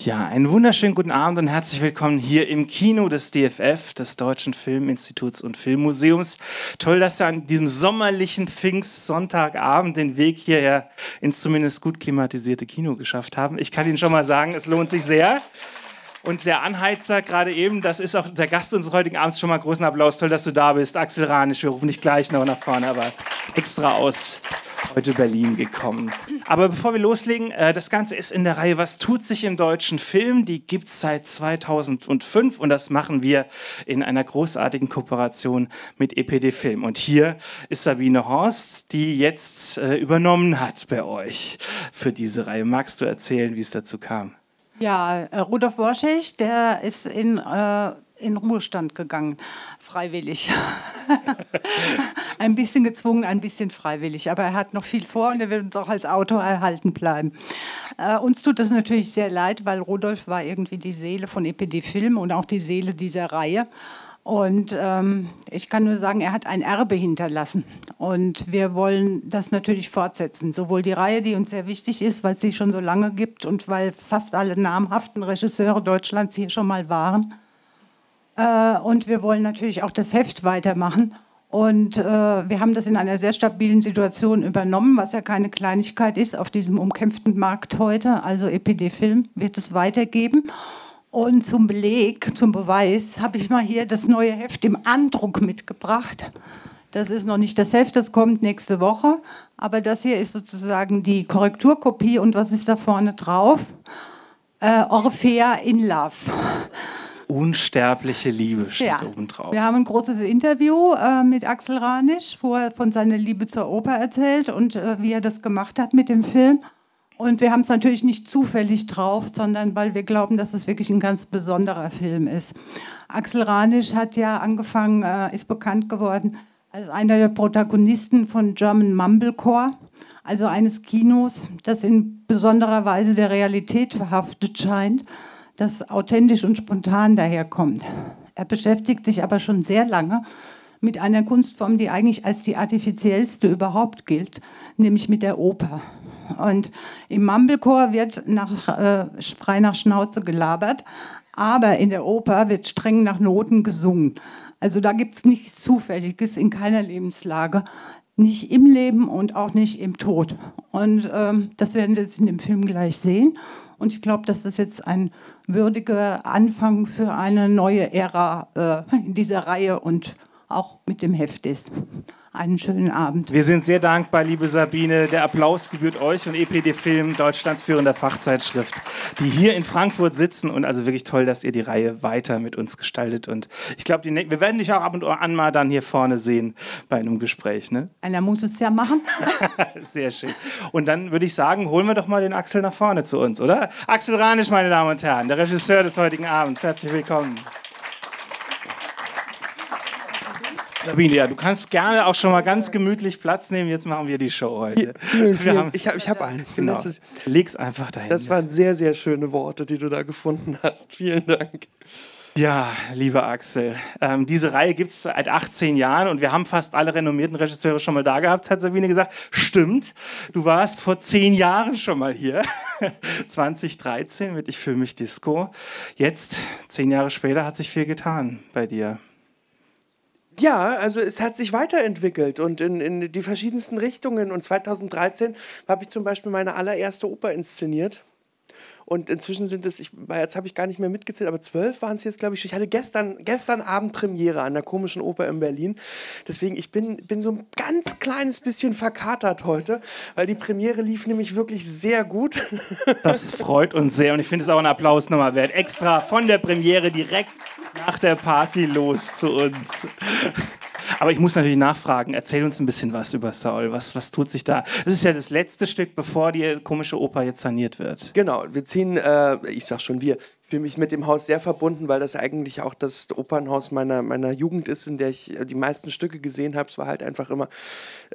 Ja, einen wunderschönen guten Abend und herzlich willkommen hier im Kino des DFF, des Deutschen Filminstituts und Filmmuseums. Toll, dass ihr an diesem sommerlichen Pfingstsonntagabend den Weg hierher ins zumindest gut klimatisierte Kino geschafft haben. Ich kann Ihnen schon mal sagen, es lohnt sich sehr. Und der Anheizer gerade eben, das ist auch der Gast unseres heutigen Abends. Schon mal großen Applaus. Toll, dass du da bist. Axel Ranisch, wir rufen dich gleich noch nach vorne, aber extra aus heute Berlin gekommen. Aber bevor wir loslegen, äh, das Ganze ist in der Reihe Was tut sich im deutschen Film? Die gibt es seit 2005 und das machen wir in einer großartigen Kooperation mit EPD Film. Und hier ist Sabine Horst, die jetzt äh, übernommen hat bei euch für diese Reihe. Magst du erzählen, wie es dazu kam? Ja, äh, Rudolf Worschig, der ist in... Äh in Ruhestand gegangen, freiwillig. ein bisschen gezwungen, ein bisschen freiwillig. Aber er hat noch viel vor und er wird uns auch als Autor erhalten bleiben. Äh, uns tut das natürlich sehr leid, weil Rudolf war irgendwie die Seele von EPD Film und auch die Seele dieser Reihe. Und ähm, ich kann nur sagen, er hat ein Erbe hinterlassen. Und wir wollen das natürlich fortsetzen. Sowohl die Reihe, die uns sehr wichtig ist, weil es sie schon so lange gibt und weil fast alle namhaften Regisseure Deutschlands hier schon mal waren äh, und wir wollen natürlich auch das Heft weitermachen. Und äh, wir haben das in einer sehr stabilen Situation übernommen, was ja keine Kleinigkeit ist auf diesem umkämpften Markt heute. Also EPD Film wird es weitergeben. Und zum Beleg, zum Beweis, habe ich mal hier das neue Heft im Andruck mitgebracht. Das ist noch nicht das Heft, das kommt nächste Woche. Aber das hier ist sozusagen die Korrekturkopie. Und was ist da vorne drauf? Äh, Orfea in Love. Unsterbliche Liebe steht ja. oben Wir haben ein großes Interview äh, mit Axel Ranisch, wo er von seiner Liebe zur Oper erzählt und äh, wie er das gemacht hat mit dem Film. Und wir haben es natürlich nicht zufällig drauf, sondern weil wir glauben, dass es wirklich ein ganz besonderer Film ist. Axel Ranisch hat ja angefangen, äh, ist bekannt geworden als einer der Protagonisten von German Mumblecore, also eines Kinos, das in besonderer Weise der Realität verhaftet scheint das authentisch und spontan daherkommt. Er beschäftigt sich aber schon sehr lange mit einer Kunstform, die eigentlich als die artifiziellste überhaupt gilt, nämlich mit der Oper. Und im Mumblecore wird nach, äh, frei nach Schnauze gelabert, aber in der Oper wird streng nach Noten gesungen. Also da gibt es nichts Zufälliges in keiner Lebenslage. Nicht im Leben und auch nicht im Tod. Und ähm, das werden Sie jetzt in dem Film gleich sehen. Und ich glaube, dass das jetzt ein würdiger Anfang für eine neue Ära äh, in dieser Reihe und auch mit dem Heft ist einen schönen Abend. Wir sind sehr dankbar, liebe Sabine. Der Applaus gebührt euch und EPD Film, Deutschlands führender Fachzeitschrift, die hier in Frankfurt sitzen. Und also wirklich toll, dass ihr die Reihe weiter mit uns gestaltet. Und ich glaube, wir werden dich auch ab und an mal dann hier vorne sehen bei einem Gespräch. Ne? Einer muss es ja machen. sehr schön. Und dann würde ich sagen, holen wir doch mal den Axel nach vorne zu uns, oder? Axel Ranisch, meine Damen und Herren, der Regisseur des heutigen Abends. Herzlich willkommen. Sabine, ja, du kannst gerne auch schon mal ganz gemütlich Platz nehmen. Jetzt machen wir die Show heute. Vielen, vielen. Haben, ich habe ich hab eins. Genau. Leg's einfach dahin. Das waren sehr, sehr schöne Worte, die du da gefunden hast. Vielen Dank. Ja, lieber Axel, ähm, diese Reihe gibt es seit 18 Jahren und wir haben fast alle renommierten Regisseure schon mal da gehabt, hat Sabine gesagt. Stimmt, du warst vor zehn Jahren schon mal hier, 2013 mit Ich fühle mich Disco. Jetzt, zehn Jahre später, hat sich viel getan bei dir. Ja, also es hat sich weiterentwickelt und in, in die verschiedensten Richtungen. Und 2013 habe ich zum Beispiel meine allererste Oper inszeniert. Und inzwischen sind es, ich, jetzt habe ich gar nicht mehr mitgezählt, aber zwölf waren es jetzt, glaube ich. Ich hatte gestern, gestern Abend Premiere an der komischen Oper in Berlin. Deswegen, ich bin, bin so ein ganz kleines bisschen verkatert heute, weil die Premiere lief nämlich wirklich sehr gut. Das freut uns sehr und ich finde es auch ein Applaus nochmal wert. Extra von der Premiere direkt nach der Party los zu uns. Aber ich muss natürlich nachfragen, erzähl uns ein bisschen was über Saul. Was, was tut sich da? Das ist ja das letzte Stück, bevor die komische Oper jetzt saniert wird. Genau, wir ziehen, äh, ich sag schon wir, fühle mich mit dem Haus sehr verbunden, weil das eigentlich auch das Opernhaus meiner, meiner Jugend ist, in der ich äh, die meisten Stücke gesehen habe. Es war halt einfach immer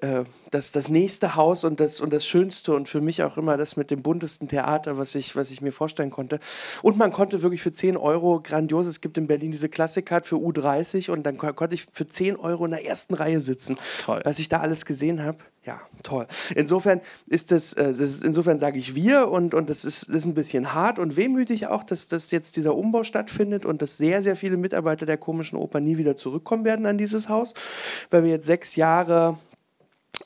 äh, das, das nächste Haus und das, und das Schönste und für mich auch immer das mit dem buntesten Theater, was ich, was ich mir vorstellen konnte. Und man konnte wirklich für 10 Euro grandios, es gibt in Berlin diese Klassikcard für U30 und dann konnte ich für 10 Euro in der ersten Reihe sitzen, Toll. was ich da alles gesehen habe. Ja, toll. Insofern ist das, äh, das ist, insofern sage ich wir und, und das ist, das ist ein bisschen hart und wehmütig auch, dass, dass jetzt dieser Umbau stattfindet und dass sehr, sehr viele Mitarbeiter der komischen Oper nie wieder zurückkommen werden an dieses Haus, weil wir jetzt sechs Jahre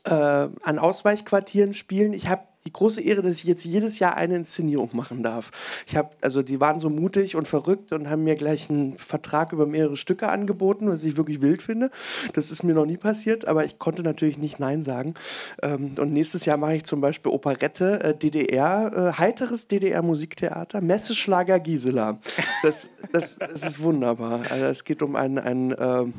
äh, an Ausweichquartieren spielen. Ich habe die große Ehre, dass ich jetzt jedes Jahr eine Inszenierung machen darf. Ich habe, also die waren so mutig und verrückt und haben mir gleich einen Vertrag über mehrere Stücke angeboten, was ich wirklich wild finde. Das ist mir noch nie passiert, aber ich konnte natürlich nicht Nein sagen. Ähm, und nächstes Jahr mache ich zum Beispiel Operette äh, DDR, äh, heiteres DDR-Musiktheater, Messeschlager Gisela. Das, das, das ist wunderbar. Also es geht um einen, einen ähm,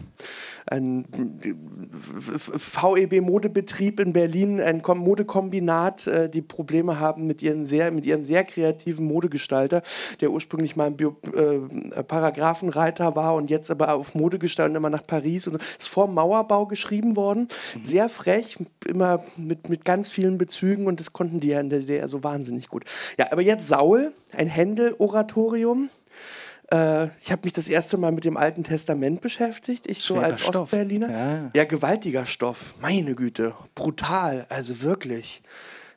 ein äh, VEB-Modebetrieb in Berlin, ein Modekombinat, äh, die Probleme haben mit, ihren sehr, mit ihrem sehr kreativen Modegestalter, der ursprünglich mal ein Bio, äh, Paragraphenreiter war und jetzt aber auf Modegestaltung immer nach Paris. Und so. Ist vor Mauerbau geschrieben worden, mhm. sehr frech, immer mit, mit ganz vielen Bezügen und das konnten die ja in der DDR so wahnsinnig gut. Ja, aber jetzt Saul, ein Händel-Oratorium. Äh, ich habe mich das erste Mal mit dem Alten Testament beschäftigt, ich Schwerer so als Stoff. Ostberliner. Ja. ja, gewaltiger Stoff, meine Güte, brutal, also wirklich.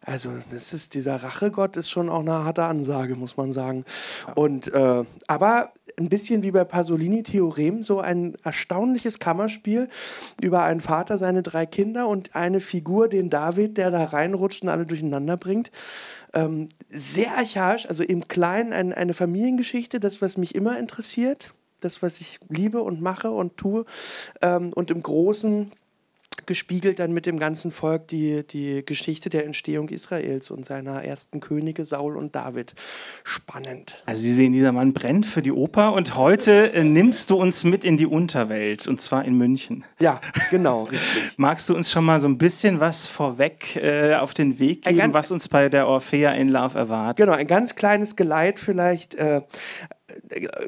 Also das ist dieser Rachegott ist schon auch eine harte Ansage, muss man sagen. Und äh, aber ein bisschen wie bei Pasolini Theorem so ein erstaunliches Kammerspiel über einen Vater, seine drei Kinder und eine Figur, den David, der da reinrutscht und alle durcheinander bringt. Ähm, sehr archaisch, also im Kleinen ein, eine Familiengeschichte, das, was mich immer interessiert, das, was ich liebe und mache und tue. Ähm, und im Großen gespiegelt dann mit dem ganzen Volk die, die Geschichte der Entstehung Israels und seiner ersten Könige Saul und David. Spannend. Also Sie sehen, dieser Mann brennt für die Oper und heute äh, nimmst du uns mit in die Unterwelt und zwar in München. Ja, genau, richtig. Magst du uns schon mal so ein bisschen was vorweg äh, auf den Weg geben, ganz, was uns bei der Orphea in Love erwartet? Genau, ein ganz kleines Geleit vielleicht. Äh, äh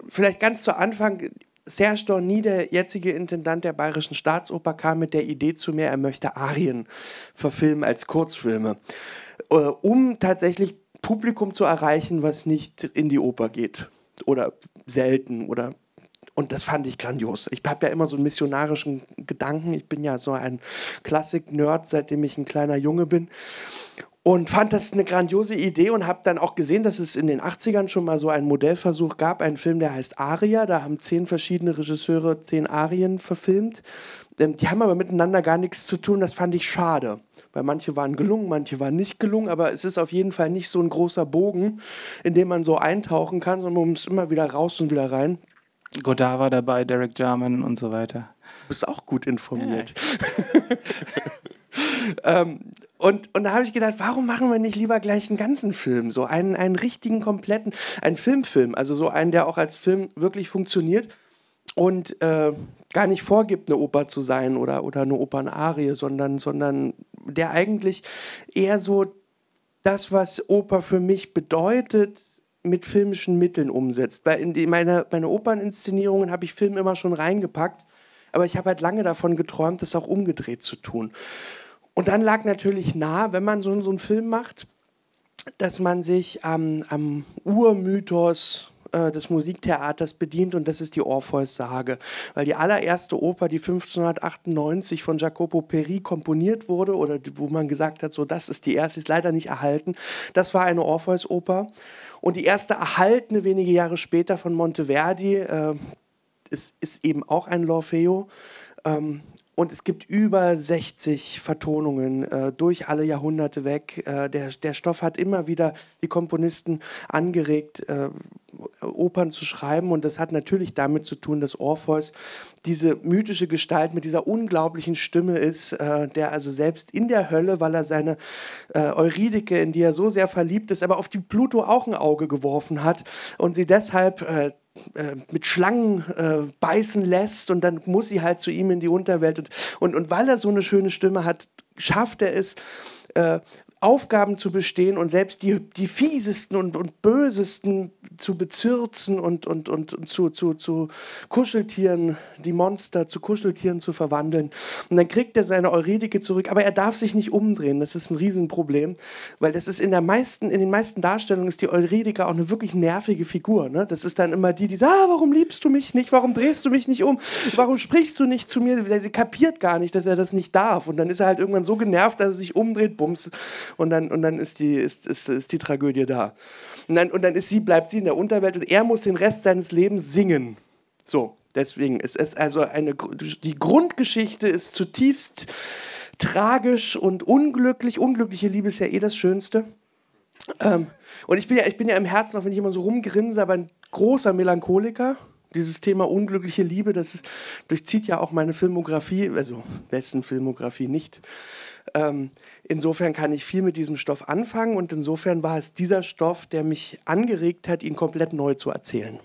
vielleicht ganz zu Anfang Serge Dorny, der jetzige Intendant der Bayerischen Staatsoper, kam mit der Idee zu mir, er möchte Arien verfilmen als Kurzfilme, äh, um tatsächlich Publikum zu erreichen, was nicht in die Oper geht oder selten oder und das fand ich grandios. Ich habe ja immer so einen missionarischen Gedanken. Ich bin ja so ein Klassik-Nerd, seitdem ich ein kleiner Junge bin und fand das eine grandiose Idee und habe dann auch gesehen, dass es in den 80ern schon mal so einen Modellversuch gab, einen Film, der heißt Aria. Da haben zehn verschiedene Regisseure zehn Arien verfilmt. Ähm, die haben aber miteinander gar nichts zu tun, das fand ich schade. Weil manche waren gelungen, manche waren nicht gelungen, aber es ist auf jeden Fall nicht so ein großer Bogen, in dem man so eintauchen kann, sondern man muss immer wieder raus und wieder rein. Godard war dabei, Derek Jarman und so weiter. Du bist auch gut informiert. Ja. ähm, und, und da habe ich gedacht, warum machen wir nicht lieber gleich einen ganzen Film? So einen, einen richtigen, kompletten, einen Filmfilm. -Film, also so einen, der auch als Film wirklich funktioniert und äh, gar nicht vorgibt, eine Oper zu sein oder, oder eine Opernarie, sondern, sondern der eigentlich eher so das, was Oper für mich bedeutet, mit filmischen Mitteln umsetzt. Weil in die, meine, meine Operninszenierungen habe ich Film immer schon reingepackt, aber ich habe halt lange davon geträumt, das auch umgedreht zu tun. Und dann lag natürlich nah, wenn man so, so einen Film macht, dass man sich ähm, am Urmythos äh, des Musiktheaters bedient und das ist die Orpheus-Sage. Weil die allererste Oper, die 1598 von Jacopo Peri komponiert wurde oder wo man gesagt hat, so das ist die erste, ist leider nicht erhalten, das war eine Orpheus-Oper. Und die erste erhaltene wenige Jahre später von Monteverdi äh, ist, ist eben auch ein L'Orfeo. Ähm, und es gibt über 60 Vertonungen äh, durch alle Jahrhunderte weg. Äh, der, der Stoff hat immer wieder die Komponisten angeregt, äh, Opern zu schreiben. Und das hat natürlich damit zu tun, dass Orpheus diese mythische Gestalt mit dieser unglaublichen Stimme ist, äh, der also selbst in der Hölle, weil er seine äh, Euridike, in die er so sehr verliebt ist, aber auf die Pluto auch ein Auge geworfen hat und sie deshalb äh, äh, mit Schlangen äh, beißen lässt und dann muss sie halt zu ihm in die Unterwelt. Und, und, und weil er so eine schöne Stimme hat, schafft er es, äh, Aufgaben zu bestehen und selbst die, die fiesesten und, und bösesten zu bezirzen und, und, und, und zu, zu, zu Kuscheltieren, die Monster zu Kuscheltieren zu verwandeln. Und dann kriegt er seine Euridike zurück, aber er darf sich nicht umdrehen. Das ist ein Riesenproblem, weil das ist in, der meisten, in den meisten Darstellungen ist die Euridike auch eine wirklich nervige Figur. Ne? Das ist dann immer die, die sagt, ah, warum liebst du mich nicht? Warum drehst du mich nicht um? Warum sprichst du nicht zu mir? Sie kapiert gar nicht, dass er das nicht darf. Und dann ist er halt irgendwann so genervt, dass er sich umdreht, bums, und dann, und dann ist, die, ist, ist, ist die Tragödie da. Und dann, und dann ist sie, bleibt sie in der Unterwelt und er muss den Rest seines Lebens singen. So, deswegen ist es also eine, die Grundgeschichte ist zutiefst tragisch und unglücklich. Unglückliche Liebe ist ja eh das Schönste. Ähm, und ich bin, ja, ich bin ja im Herzen, auch wenn ich immer so rumgrinse, aber ein großer Melancholiker. Dieses Thema unglückliche Liebe, das durchzieht ja auch meine Filmografie, also wessen Filmografie nicht. Ähm, Insofern kann ich viel mit diesem Stoff anfangen und insofern war es dieser Stoff, der mich angeregt hat, ihn komplett neu zu erzählen.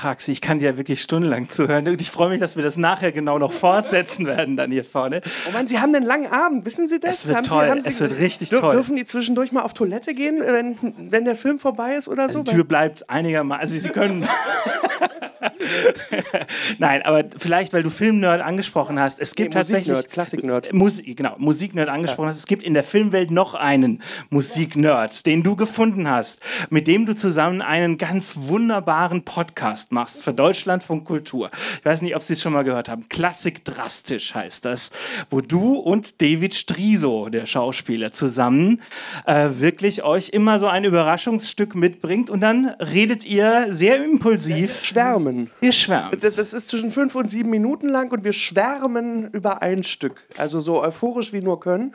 Haxi, ich kann dir ja wirklich stundenlang zuhören und ich freue mich, dass wir das nachher genau noch fortsetzen werden dann hier vorne. Oh Mann, Sie haben einen langen Abend, wissen Sie das? Es wird haben toll, Sie, haben Sie, es wird richtig dür toll. Dürfen die zwischendurch mal auf Toilette gehen, wenn, wenn der Film vorbei ist oder also so? Die Tür bleibt einigermaßen, also Sie können... Nein, aber vielleicht, weil du Filmnerd angesprochen hast, es gibt nee, tatsächlich Musiknerd, Klassiknerd, Musik, genau Musiknerd angesprochen ja. hast. Es gibt in der Filmwelt noch einen Musiknerd, den du gefunden hast, mit dem du zusammen einen ganz wunderbaren Podcast machst für Deutschlandfunk Kultur. Ich weiß nicht, ob Sie es schon mal gehört haben. Klassik drastisch heißt das, wo du und David Striso, der Schauspieler, zusammen äh, wirklich euch immer so ein Überraschungsstück mitbringt und dann redet ihr sehr impulsiv. Schwärmen schwärmen. Wir schwärmen. Das, das, ist zwischen fünf und sieben Minuten lang und wir schwärmen über ein Stück. Also so euphorisch wie nur können.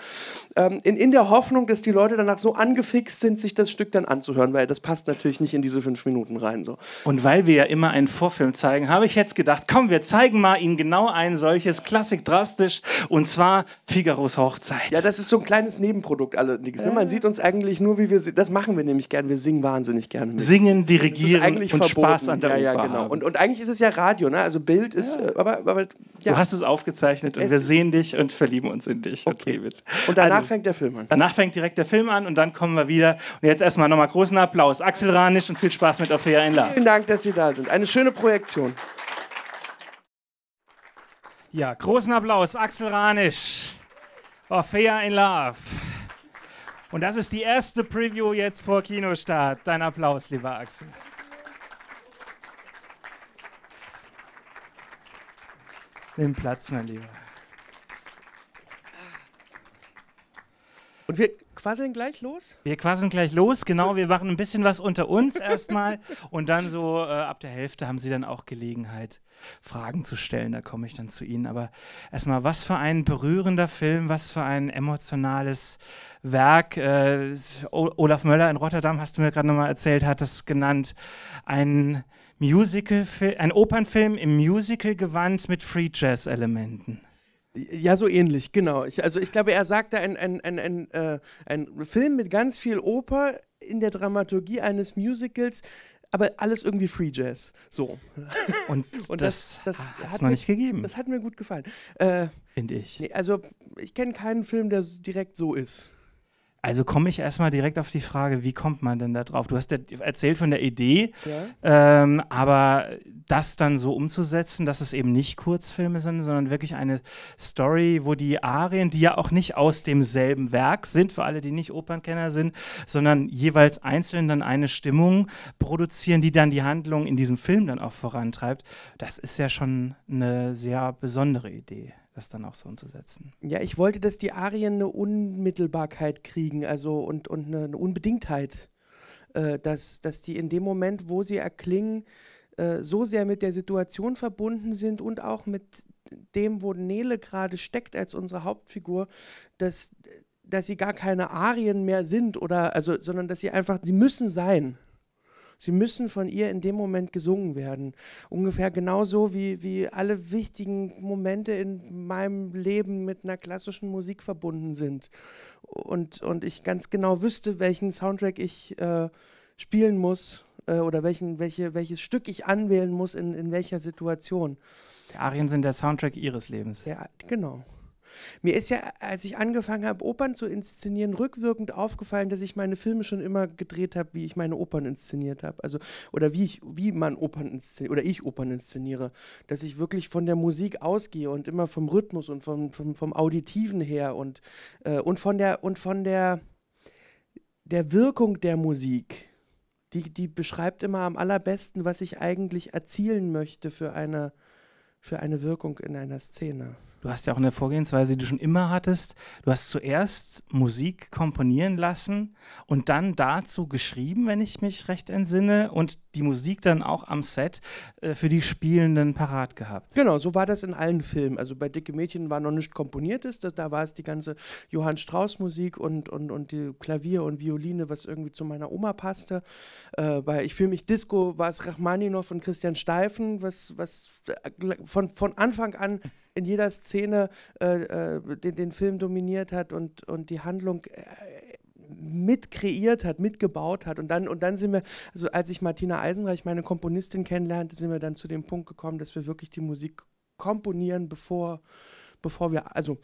Ähm, in, in der Hoffnung, dass die Leute danach so angefixt sind, sich das Stück dann anzuhören, weil das passt natürlich nicht in diese fünf Minuten rein. So. Und weil wir ja immer einen Vorfilm zeigen, habe ich jetzt gedacht, komm, wir zeigen mal Ihnen genau ein solches Klassik drastisch und zwar Figaros Hochzeit. Ja, das ist so ein kleines Nebenprodukt allerdings. Ne? Äh. Man sieht uns eigentlich nur, wie wir, das machen wir nämlich gerne, wir singen wahnsinnig gerne mit. Singen, dirigieren und verboten. Spaß an der ja, ja, genau. Und, und eigentlich ist es ja Radio, ne? Also Bild ist, ja. Äh, aber, aber ja. Du hast es aufgezeichnet und es wir sehen dich und verlieben uns in dich. Okay. okay und danach also, fängt der Film an. Danach fängt direkt der Film an und dann kommen wir wieder. Und jetzt erstmal nochmal großen Applaus. Axel Ranisch und viel Spaß mit Ophelia in Love. Vielen Dank, dass Sie da sind. Eine schöne Projektion. Ja, großen Applaus, Axel Ranisch. Orphea in Love. Und das ist die erste Preview jetzt vor Kinostart. Dein Applaus, lieber Axel. Nimm Platz, mein Lieber. Und wir quasseln gleich los? Wir quasseln gleich los, genau. Wir machen ein bisschen was unter uns erstmal. und dann so äh, ab der Hälfte haben Sie dann auch Gelegenheit, Fragen zu stellen. Da komme ich dann zu Ihnen. Aber erstmal, was für ein berührender Film, was für ein emotionales Werk. Äh, Olaf Möller in Rotterdam, hast du mir gerade nochmal erzählt, hat das genannt. Ein Musical, ein Opernfilm im Musical-Gewand mit Free Jazz-Elementen. Ja, so ähnlich, genau. Ich, also ich glaube, er sagte, ein, ein, ein, ein, äh, ein Film mit ganz viel Oper in der Dramaturgie eines Musicals, aber alles irgendwie Free Jazz. So. Und, Und das, das, das hat noch mir, nicht gegeben. Das hat mir gut gefallen. Äh, Finde ich. Nee, also ich kenne keinen Film, der direkt so ist. Also komme ich erstmal direkt auf die Frage, wie kommt man denn da drauf? Du hast ja erzählt von der Idee, ja. ähm, aber das dann so umzusetzen, dass es eben nicht Kurzfilme sind, sondern wirklich eine Story, wo die Arien, die ja auch nicht aus demselben Werk sind, für alle, die nicht Opernkenner sind, sondern jeweils einzeln dann eine Stimmung produzieren, die dann die Handlung in diesem Film dann auch vorantreibt, das ist ja schon eine sehr besondere Idee das dann auch so umzusetzen. Ja, ich wollte, dass die Arien eine Unmittelbarkeit kriegen, also und, und eine, eine Unbedingtheit. Äh, dass, dass die in dem Moment, wo sie erklingen, äh, so sehr mit der Situation verbunden sind und auch mit dem, wo Nele gerade steckt als unsere Hauptfigur, dass, dass sie gar keine Arien mehr sind oder also, sondern dass sie einfach, sie müssen sein. Sie müssen von ihr in dem Moment gesungen werden. Ungefähr genauso wie, wie alle wichtigen Momente in meinem Leben mit einer klassischen Musik verbunden sind. Und, und ich ganz genau wüsste, welchen Soundtrack ich äh, spielen muss äh, oder welchen, welche, welches Stück ich anwählen muss in, in welcher Situation. Die Arien sind der Soundtrack ihres Lebens. Ja, genau. Mir ist ja, als ich angefangen habe, Opern zu inszenieren, rückwirkend aufgefallen, dass ich meine Filme schon immer gedreht habe, wie ich meine Opern inszeniert habe. Also, oder wie ich, wie man Opern inszeniert, oder ich Opern inszeniere. Dass ich wirklich von der Musik ausgehe und immer vom Rhythmus und vom, vom, vom Auditiven her und, äh, und von der und von der, der Wirkung der Musik. Die, die beschreibt immer am allerbesten, was ich eigentlich erzielen möchte für eine, für eine Wirkung in einer Szene. Du hast ja auch eine Vorgehensweise, die du schon immer hattest. Du hast zuerst Musik komponieren lassen und dann dazu geschrieben, wenn ich mich recht entsinne, und die Musik dann auch am Set äh, für die Spielenden parat gehabt. Genau, so war das in allen Filmen. Also bei Dicke Mädchen war noch nichts Komponiertes, da, da war es die ganze Johann Strauss-Musik und, und, und die Klavier und Violine, was irgendwie zu meiner Oma passte. Äh, bei Ich fühle mich Disco war es Rachmaninow und Christian Steifen, was, was äh, von, von Anfang an in jeder Szene äh, äh, den, den Film dominiert hat und, und die Handlung äh, mit hat, mitgebaut hat. Und dann, und dann sind wir, also als ich Martina Eisenreich, meine Komponistin, kennenlernte, sind wir dann zu dem Punkt gekommen, dass wir wirklich die Musik komponieren, bevor bevor wir, also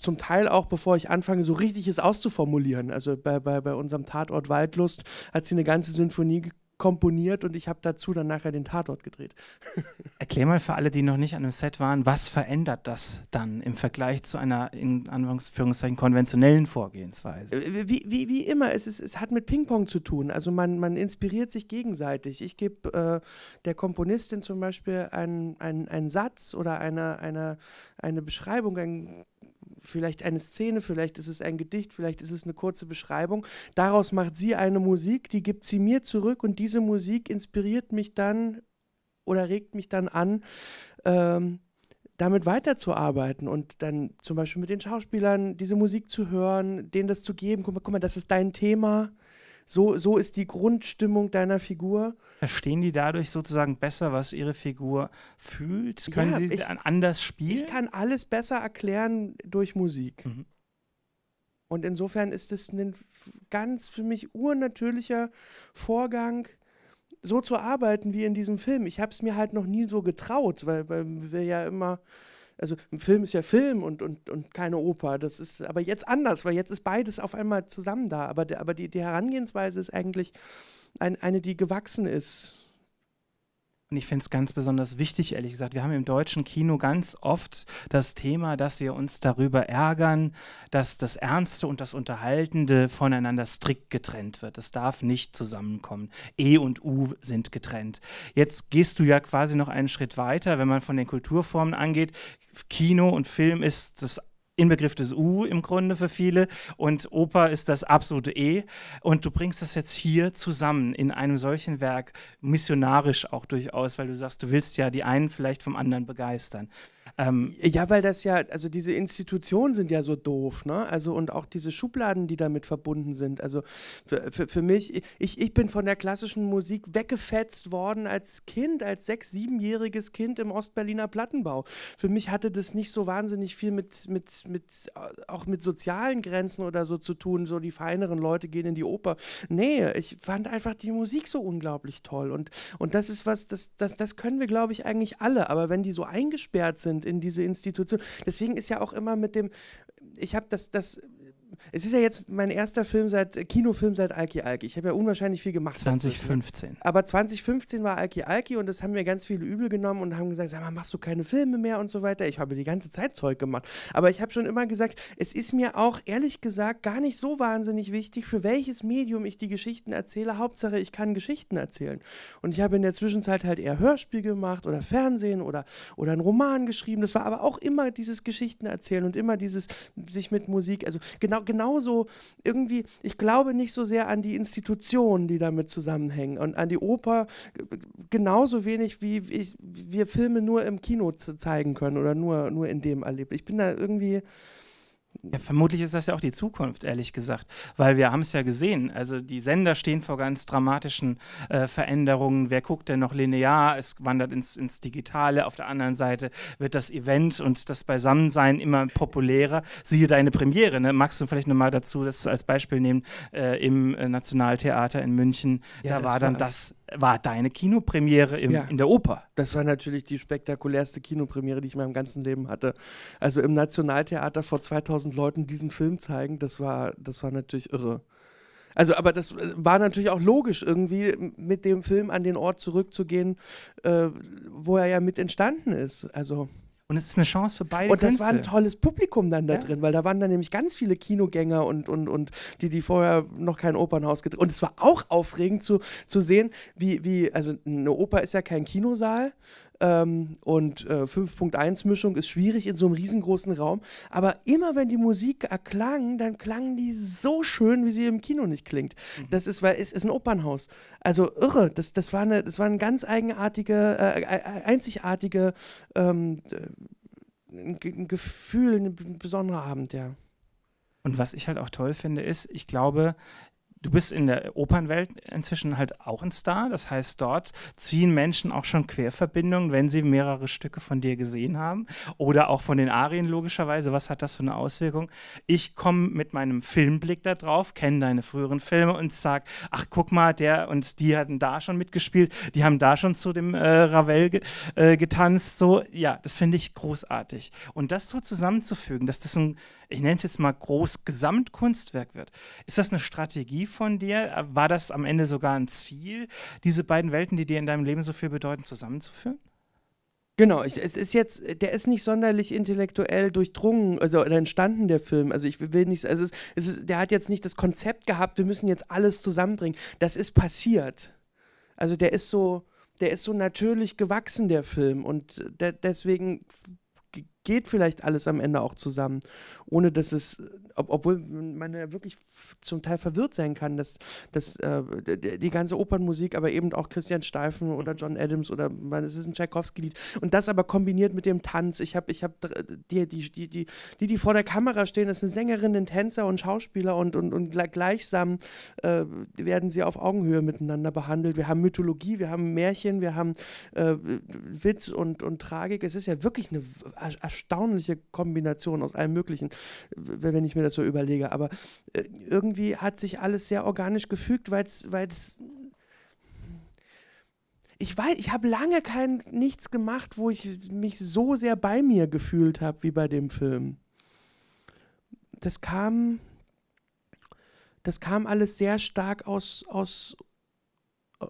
zum Teil auch, bevor ich anfange, so richtig es auszuformulieren. Also bei, bei, bei unserem Tatort Waldlust hat sie eine ganze Sinfonie komponiert und ich habe dazu dann nachher den Tatort gedreht. Erklär mal für alle, die noch nicht an einem Set waren, was verändert das dann im Vergleich zu einer in Anführungszeichen konventionellen Vorgehensweise? Äh, wie, wie, wie immer, es, ist, es hat mit Ping-Pong zu tun. Also man, man inspiriert sich gegenseitig. Ich gebe äh, der Komponistin zum Beispiel einen, einen, einen Satz oder eine, eine, eine Beschreibung, ein vielleicht eine Szene, vielleicht ist es ein Gedicht, vielleicht ist es eine kurze Beschreibung. Daraus macht sie eine Musik, die gibt sie mir zurück und diese Musik inspiriert mich dann oder regt mich dann an, ähm, damit weiterzuarbeiten und dann zum Beispiel mit den Schauspielern diese Musik zu hören, denen das zu geben. Guck mal, guck mal das ist dein Thema so, so ist die Grundstimmung deiner Figur. Verstehen die dadurch sozusagen besser, was ihre Figur fühlt? Können ja, sie ich, anders spielen? Ich kann alles besser erklären durch Musik. Mhm. Und insofern ist es ein ganz für mich urnatürlicher Vorgang, so zu arbeiten wie in diesem Film. Ich habe es mir halt noch nie so getraut, weil, weil wir ja immer also ein Film ist ja Film und, und, und keine Oper. Das ist aber jetzt anders, weil jetzt ist beides auf einmal zusammen da. Aber, aber die, die Herangehensweise ist eigentlich ein, eine, die gewachsen ist. Und ich finde es ganz besonders wichtig, ehrlich gesagt. Wir haben im deutschen Kino ganz oft das Thema, dass wir uns darüber ärgern, dass das Ernste und das Unterhaltende voneinander strikt getrennt wird. Es darf nicht zusammenkommen. E und U sind getrennt. Jetzt gehst du ja quasi noch einen Schritt weiter, wenn man von den Kulturformen angeht. Kino und Film ist das Inbegriff des U im Grunde für viele und Oper ist das absolute E. Und du bringst das jetzt hier zusammen in einem solchen Werk, missionarisch auch durchaus, weil du sagst, du willst ja die einen vielleicht vom anderen begeistern. Ähm, ja, weil das ja, also diese Institutionen sind ja so doof, ne? Also und auch diese Schubladen, die damit verbunden sind. Also für, für, für mich, ich, ich bin von der klassischen Musik weggefetzt worden als Kind, als sechs-, siebenjähriges Kind im Ostberliner Plattenbau. Für mich hatte das nicht so wahnsinnig viel mit, mit, mit, äh, auch mit sozialen Grenzen oder so zu tun, so die feineren Leute gehen in die Oper. Nee, ich fand einfach die Musik so unglaublich toll. Und, und das ist was, das, das, das können wir, glaube ich, eigentlich alle. Aber wenn die so eingesperrt sind, sind in diese Institution. Deswegen ist ja auch immer mit dem, ich habe das, das es ist ja jetzt mein erster Film seit äh, Kinofilm seit Alki Alki. Ich habe ja unwahrscheinlich viel gemacht. 2015. Dazu. Ne? Aber 2015 war Alki Alki und das haben mir ganz viele übel genommen und haben gesagt, sag mal, machst du keine Filme mehr und so weiter. Ich habe die ganze Zeit Zeug gemacht. Aber ich habe schon immer gesagt, es ist mir auch ehrlich gesagt gar nicht so wahnsinnig wichtig, für welches Medium ich die Geschichten erzähle. Hauptsache, ich kann Geschichten erzählen. Und ich habe in der Zwischenzeit halt eher Hörspiel gemacht oder Fernsehen oder, oder einen Roman geschrieben. Das war aber auch immer dieses Geschichten erzählen und immer dieses sich mit Musik, also genau genauso irgendwie, ich glaube nicht so sehr an die Institutionen, die damit zusammenhängen und an die Oper genauso wenig, wie ich, wir Filme nur im Kino zeigen können oder nur, nur in dem erlebt. Ich bin da irgendwie ja, vermutlich ist das ja auch die Zukunft, ehrlich gesagt, weil wir haben es ja gesehen. Also die Sender stehen vor ganz dramatischen äh, Veränderungen. Wer guckt denn noch linear? Es wandert ins, ins Digitale. Auf der anderen Seite wird das Event und das Beisammensein immer populärer. Siehe deine Premiere. Ne? Magst du vielleicht nochmal dazu das als Beispiel nehmen äh, im Nationaltheater in München? Ja, da war dann war das war deine Kinopremiere im, ja, in der Oper. Das war natürlich die spektakulärste Kinopremiere, die ich in meinem ganzen Leben hatte. Also im Nationaltheater vor 2000 Leuten diesen Film zeigen, das war, das war natürlich irre. Also, aber das äh, war natürlich auch logisch, irgendwie mit dem Film an den Ort zurückzugehen, äh, wo er ja mit entstanden ist. Also. Und es ist eine Chance für beide. Und das Künste. war ein tolles Publikum dann da ja? drin, weil da waren dann nämlich ganz viele Kinogänger und, und, und die, die vorher noch kein Opernhaus gedreht Und es war auch aufregend zu, zu sehen, wie, wie, also eine Oper ist ja kein Kinosaal, ähm, und äh, 5.1-Mischung ist schwierig in so einem riesengroßen Raum. Aber immer wenn die Musik erklang, dann klangen die so schön, wie sie im Kino nicht klingt. Mhm. Das ist, weil es ist ein Opernhaus. Also irre, das, das, war, eine, das war eine ganz eigenartige, äh, einzigartige ähm, äh, ein Gefühl, ein besonderer Abend, ja. Und was ich halt auch toll finde, ist, ich glaube, du bist in der Opernwelt inzwischen halt auch ein Star. Das heißt, dort ziehen Menschen auch schon Querverbindungen, wenn sie mehrere Stücke von dir gesehen haben oder auch von den Arien logischerweise. Was hat das für eine Auswirkung? Ich komme mit meinem Filmblick da drauf, kenne deine früheren Filme und sage, ach guck mal, der und die hatten da schon mitgespielt, die haben da schon zu dem äh, Ravel ge äh, getanzt. So, ja, das finde ich großartig. Und das so zusammenzufügen, dass das ein ich nenne es jetzt mal groß Gesamtkunstwerk wird. Ist das eine Strategie von dir? War das am Ende sogar ein Ziel, diese beiden Welten, die dir in deinem Leben so viel bedeuten, zusammenzuführen? Genau, ich, es ist jetzt, der ist nicht sonderlich intellektuell durchdrungen, also oder entstanden, der Film. Also ich will nicht, also es, es ist, der hat jetzt nicht das Konzept gehabt, wir müssen jetzt alles zusammenbringen. Das ist passiert. Also der ist so, der ist so natürlich gewachsen, der Film. Und äh, de deswegen geht vielleicht alles am Ende auch zusammen, ohne dass es, ob, obwohl man ja wirklich zum Teil verwirrt sein kann, dass, dass äh, die ganze Opernmusik, aber eben auch Christian Steifen oder John Adams oder es ist ein Tchaikovsky-Lied. Und das aber kombiniert mit dem Tanz. Ich habe, ich habe die, die, die, die, die, die vor der Kamera stehen, das sind Sängerinnen, Tänzer und Schauspieler und, und, und gleichsam äh, werden sie auf Augenhöhe miteinander behandelt. Wir haben Mythologie, wir haben Märchen, wir haben äh, Witz und, und Tragik. Es ist ja wirklich eine erstaunliche Kombination aus allem Möglichen, wenn ich mir das so überlege. Aber äh, irgendwie hat sich alles sehr organisch gefügt, weil es ich weiß, ich habe lange kein nichts gemacht, wo ich mich so sehr bei mir gefühlt habe wie bei dem Film. Das kam das kam alles sehr stark aus aus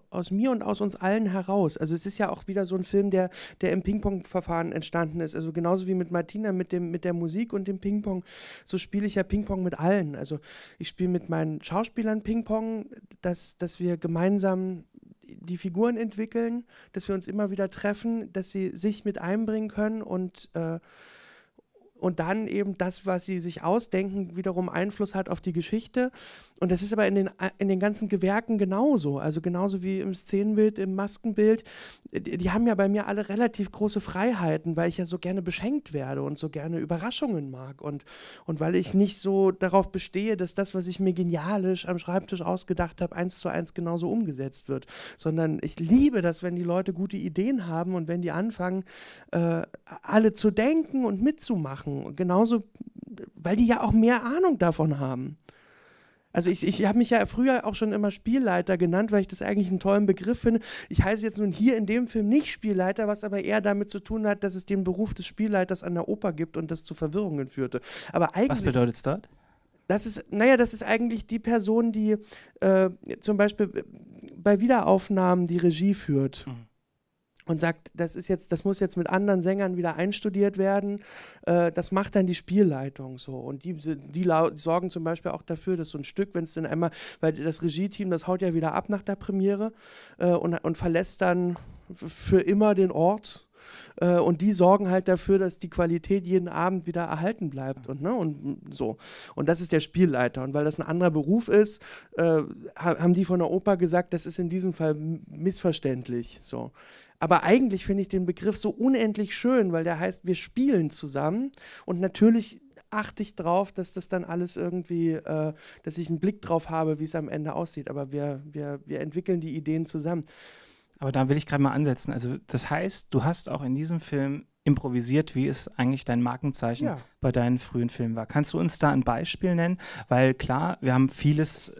aus mir und aus uns allen heraus. Also es ist ja auch wieder so ein Film, der, der im Ping-Pong-Verfahren entstanden ist. Also genauso wie mit Martina, mit, dem, mit der Musik und dem Ping-Pong, so spiele ich ja Ping-Pong mit allen. Also ich spiele mit meinen Schauspielern Ping-Pong, dass, dass wir gemeinsam die Figuren entwickeln, dass wir uns immer wieder treffen, dass sie sich mit einbringen können und äh, und dann eben das, was sie sich ausdenken, wiederum Einfluss hat auf die Geschichte. Und das ist aber in den, in den ganzen Gewerken genauso. Also genauso wie im Szenenbild, im Maskenbild. Die, die haben ja bei mir alle relativ große Freiheiten, weil ich ja so gerne beschenkt werde und so gerne Überraschungen mag. Und, und weil ich nicht so darauf bestehe, dass das, was ich mir genialisch am Schreibtisch ausgedacht habe, eins zu eins genauso umgesetzt wird. Sondern ich liebe das, wenn die Leute gute Ideen haben und wenn die anfangen, äh, alle zu denken und mitzumachen machen. genauso, weil die ja auch mehr Ahnung davon haben. Also ich, ich habe mich ja früher auch schon immer Spielleiter genannt, weil ich das eigentlich einen tollen Begriff finde. Ich heiße jetzt nun hier in dem Film nicht Spielleiter, was aber eher damit zu tun hat, dass es den Beruf des Spielleiters an der Oper gibt und das zu Verwirrungen führte. Aber eigentlich was bedeutet es dort? Das ist, naja, das ist eigentlich die Person, die äh, zum Beispiel bei Wiederaufnahmen die Regie führt. Mhm und sagt, das ist jetzt, das muss jetzt mit anderen Sängern wieder einstudiert werden. Äh, das macht dann die Spielleitung so. Und die, die, sorgen zum Beispiel auch dafür, dass so ein Stück, wenn es denn einmal, weil das Regieteam, das haut ja wieder ab nach der Premiere äh, und, und verlässt dann für immer den Ort. Äh, und die sorgen halt dafür, dass die Qualität jeden Abend wieder erhalten bleibt und, ne, und so. Und das ist der Spielleiter. Und weil das ein anderer Beruf ist, äh, haben die von der Oper gesagt, das ist in diesem Fall missverständlich. So. Aber eigentlich finde ich den Begriff so unendlich schön, weil der heißt, wir spielen zusammen. Und natürlich achte ich drauf, dass das dann alles irgendwie, äh, dass ich einen Blick drauf habe, wie es am Ende aussieht. Aber wir, wir, wir entwickeln die Ideen zusammen. Aber da will ich gerade mal ansetzen. Also das heißt, du hast auch in diesem Film improvisiert, wie es eigentlich dein Markenzeichen ja. bei deinen frühen Filmen war. Kannst du uns da ein Beispiel nennen? Weil klar, wir haben vieles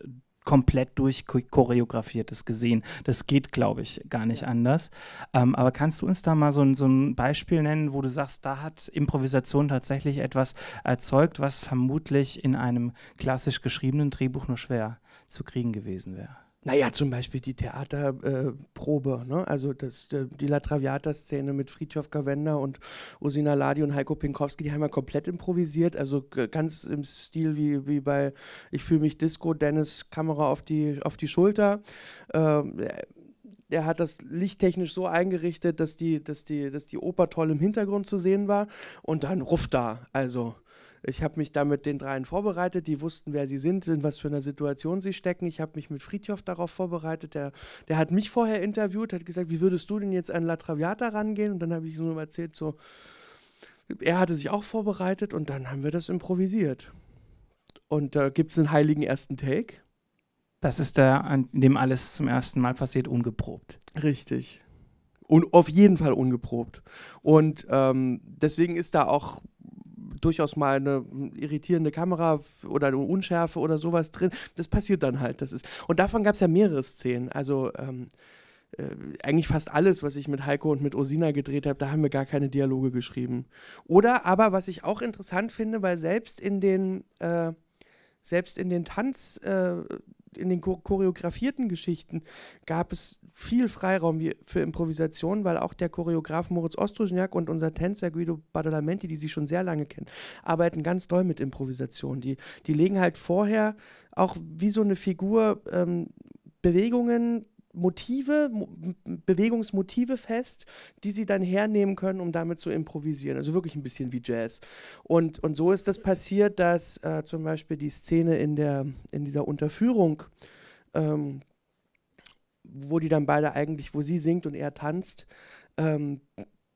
komplett durchchoreografiertes gesehen. Das geht, glaube ich, gar nicht anders. Ähm, aber kannst du uns da mal so ein, so ein Beispiel nennen, wo du sagst, da hat Improvisation tatsächlich etwas erzeugt, was vermutlich in einem klassisch geschriebenen Drehbuch nur schwer zu kriegen gewesen wäre? Naja, zum Beispiel die Theaterprobe, äh, ne? also das, äh, die La Traviata-Szene mit Friedhof Gavenda und Ursina Ladi und Heiko Pinkowski, die haben ja komplett improvisiert, also ganz im Stil wie, wie bei Ich fühle mich Disco, Dennis, Kamera auf die, auf die Schulter. Ähm, äh, er hat das lichttechnisch so eingerichtet, dass die, dass die, dass die Oper toll im Hintergrund zu sehen war und dann ruft da, also ich habe mich da mit den dreien vorbereitet, die wussten, wer sie sind, in was für einer Situation sie stecken. Ich habe mich mit Friedhoff darauf vorbereitet, der, der hat mich vorher interviewt, hat gesagt, wie würdest du denn jetzt an La Traviata rangehen? Und dann habe ich ihm erzählt, so, er hatte sich auch vorbereitet und dann haben wir das improvisiert. Und da äh, gibt es einen heiligen ersten Take. Das ist der, an dem alles zum ersten Mal passiert, ungeprobt. Richtig. Und auf jeden Fall ungeprobt. Und ähm, deswegen ist da auch durchaus mal eine hm, irritierende Kamera oder eine Unschärfe oder sowas drin. Das passiert dann halt. Das ist, und davon gab es ja mehrere Szenen. Also ähm, äh, eigentlich fast alles, was ich mit Heiko und mit Osina gedreht habe, da haben wir gar keine Dialoge geschrieben. Oder aber, was ich auch interessant finde, weil selbst in den, äh, selbst in den Tanz. Äh, in den choreografierten Geschichten gab es viel Freiraum für Improvisation, weil auch der Choreograf Moritz Ostrojniak und unser Tänzer Guido Badalamenti, die Sie schon sehr lange kennen, arbeiten ganz doll mit Improvisation. Die, die legen halt vorher auch wie so eine Figur ähm, Bewegungen Motive, Bewegungsmotive fest, die sie dann hernehmen können, um damit zu improvisieren. Also wirklich ein bisschen wie Jazz. Und, und so ist das passiert, dass äh, zum Beispiel die Szene in, der, in dieser Unterführung, ähm, wo die dann beide eigentlich, wo sie singt und er tanzt, ähm,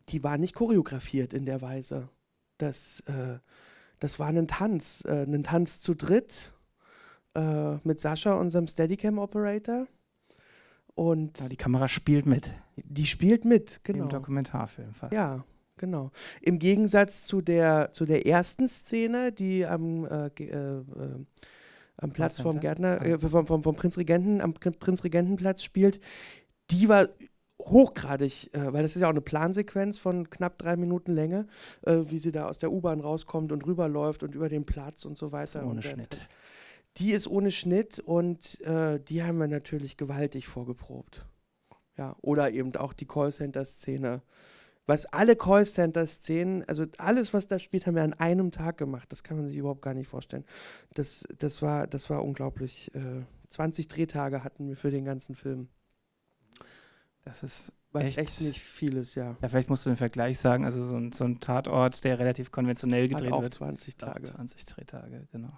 die war nicht choreografiert in der Weise. Das, äh, das war ein Tanz, äh, ein Tanz zu dritt äh, mit Sascha, unserem Steadicam-Operator. Und ja, die Kamera spielt mit. Die spielt mit, genau. Im Dokumentarfilm fast. Ja, genau. Im Gegensatz zu der, zu der ersten Szene, die am, äh, äh, äh, am Platz vom Gärtner, ah. äh, vom, vom, vom Prinzregenten, am Prinzregentenplatz spielt, die war hochgradig, äh, weil das ist ja auch eine Plansequenz von knapp drei Minuten Länge, wie sie da aus der U-Bahn rauskommt und rüberläuft und über den Platz und so weiter. Ohne Schnitt. Der, die ist ohne Schnitt und äh, die haben wir natürlich gewaltig vorgeprobt. Ja, oder eben auch die Callcenter-Szene. Was alle Callcenter-Szenen, also alles, was da spielt, haben wir an einem Tag gemacht. Das kann man sich überhaupt gar nicht vorstellen. Das, das, war, das war unglaublich. Äh, 20 Drehtage hatten wir für den ganzen Film. Das ist was echt, echt nicht vieles, ja. Ja, vielleicht musst du den Vergleich sagen. Also so ein, so ein Tatort, der relativ konventionell gedreht Hat auch wird. 20 Tage. 20 Drehtage, genau.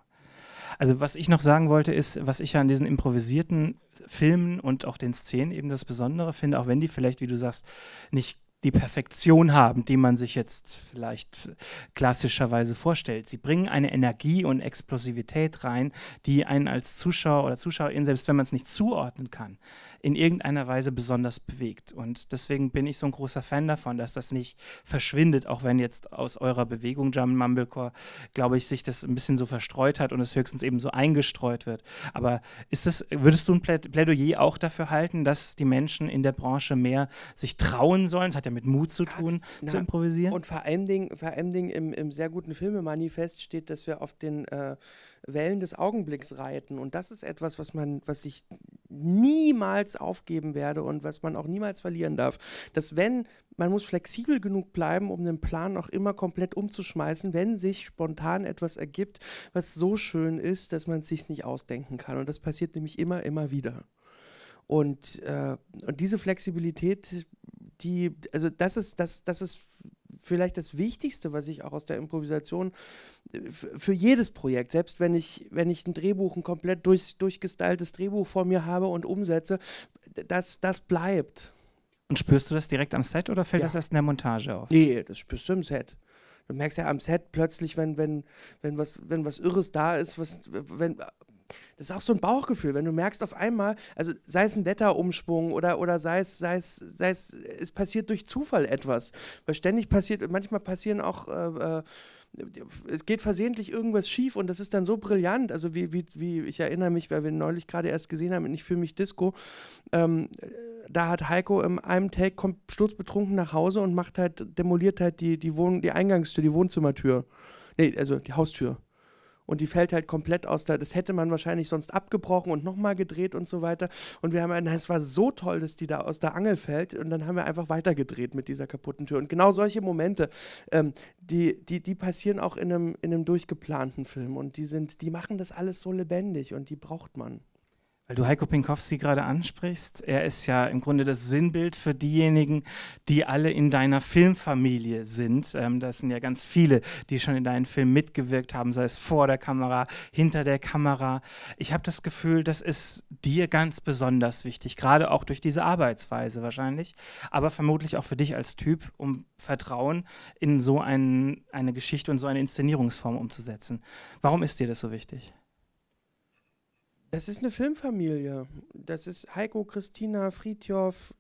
Also was ich noch sagen wollte ist, was ich ja an diesen improvisierten Filmen und auch den Szenen eben das Besondere finde, auch wenn die vielleicht, wie du sagst, nicht die Perfektion haben, die man sich jetzt vielleicht klassischerweise vorstellt. Sie bringen eine Energie und Explosivität rein, die einen als Zuschauer oder Zuschauerin, selbst wenn man es nicht zuordnen kann, in irgendeiner Weise besonders bewegt. Und deswegen bin ich so ein großer Fan davon, dass das nicht verschwindet, auch wenn jetzt aus eurer Bewegung German Mumblecore, glaube ich, sich das ein bisschen so verstreut hat und es höchstens eben so eingestreut wird. Aber ist das, würdest du ein Plädoyer auch dafür halten, dass die Menschen in der Branche mehr sich trauen sollen? Es hat ja mit Mut zu tun, Na, zu improvisieren. Und vor allem Dingen, vor allem Dingen im, im sehr guten Filmemanifest steht, dass wir auf den äh, Wellen des Augenblicks reiten. Und das ist etwas, was man, was ich niemals aufgeben werde und was man auch niemals verlieren darf. Dass wenn, man muss flexibel genug bleiben, um den Plan auch immer komplett umzuschmeißen, wenn sich spontan etwas ergibt, was so schön ist, dass man es sich nicht ausdenken kann. Und das passiert nämlich immer, immer wieder. Und, äh, und diese Flexibilität, die, also das ist, das, das ist vielleicht das Wichtigste, was ich auch aus der Improvisation äh, für jedes Projekt, selbst wenn ich, wenn ich ein Drehbuch, ein komplett durch, durchgestyltes Drehbuch vor mir habe und umsetze, das, das bleibt. Und spürst du das direkt am Set oder fällt ja. das erst in der Montage auf? Nee, das spürst du im Set. Du merkst ja am Set plötzlich, wenn, wenn, wenn, was, wenn was Irres da ist, was, wenn, das ist auch so ein Bauchgefühl, wenn du merkst auf einmal, also sei es ein Wetterumschwung oder, oder sei, es, sei, es, sei es, es passiert durch Zufall etwas, weil ständig passiert, manchmal passieren auch... Äh, äh es geht versehentlich irgendwas schief und das ist dann so brillant. Also wie, wie, wie ich erinnere mich, weil wir neulich gerade erst gesehen haben, und ich fühle mich Disco. Ähm, da hat Heiko in einem Take kommt sturzbetrunken nach Hause und macht halt, demoliert halt die, die Wohn die Eingangstür, die Wohnzimmertür. Nee, also die Haustür und die fällt halt komplett aus. Der, das hätte man wahrscheinlich sonst abgebrochen und nochmal gedreht und so weiter. Und wir haben, es war so toll, dass die da aus der Angel fällt und dann haben wir einfach weiter gedreht mit dieser kaputten Tür. Und genau solche Momente, ähm, die, die, die passieren auch in einem, in einem durchgeplanten Film und die sind, die machen das alles so lebendig und die braucht man. Weil du Heiko Pinkowski gerade ansprichst, er ist ja im Grunde das Sinnbild für diejenigen, die alle in deiner Filmfamilie sind. Ähm, das sind ja ganz viele, die schon in deinen Filmen mitgewirkt haben, sei es vor der Kamera, hinter der Kamera. Ich habe das Gefühl, das ist dir ganz besonders wichtig, gerade auch durch diese Arbeitsweise wahrscheinlich, aber vermutlich auch für dich als Typ, um Vertrauen in so ein, eine Geschichte und so eine Inszenierungsform umzusetzen. Warum ist dir das so wichtig? Das ist eine Filmfamilie. Das ist Heiko, Christina, Friedhoff,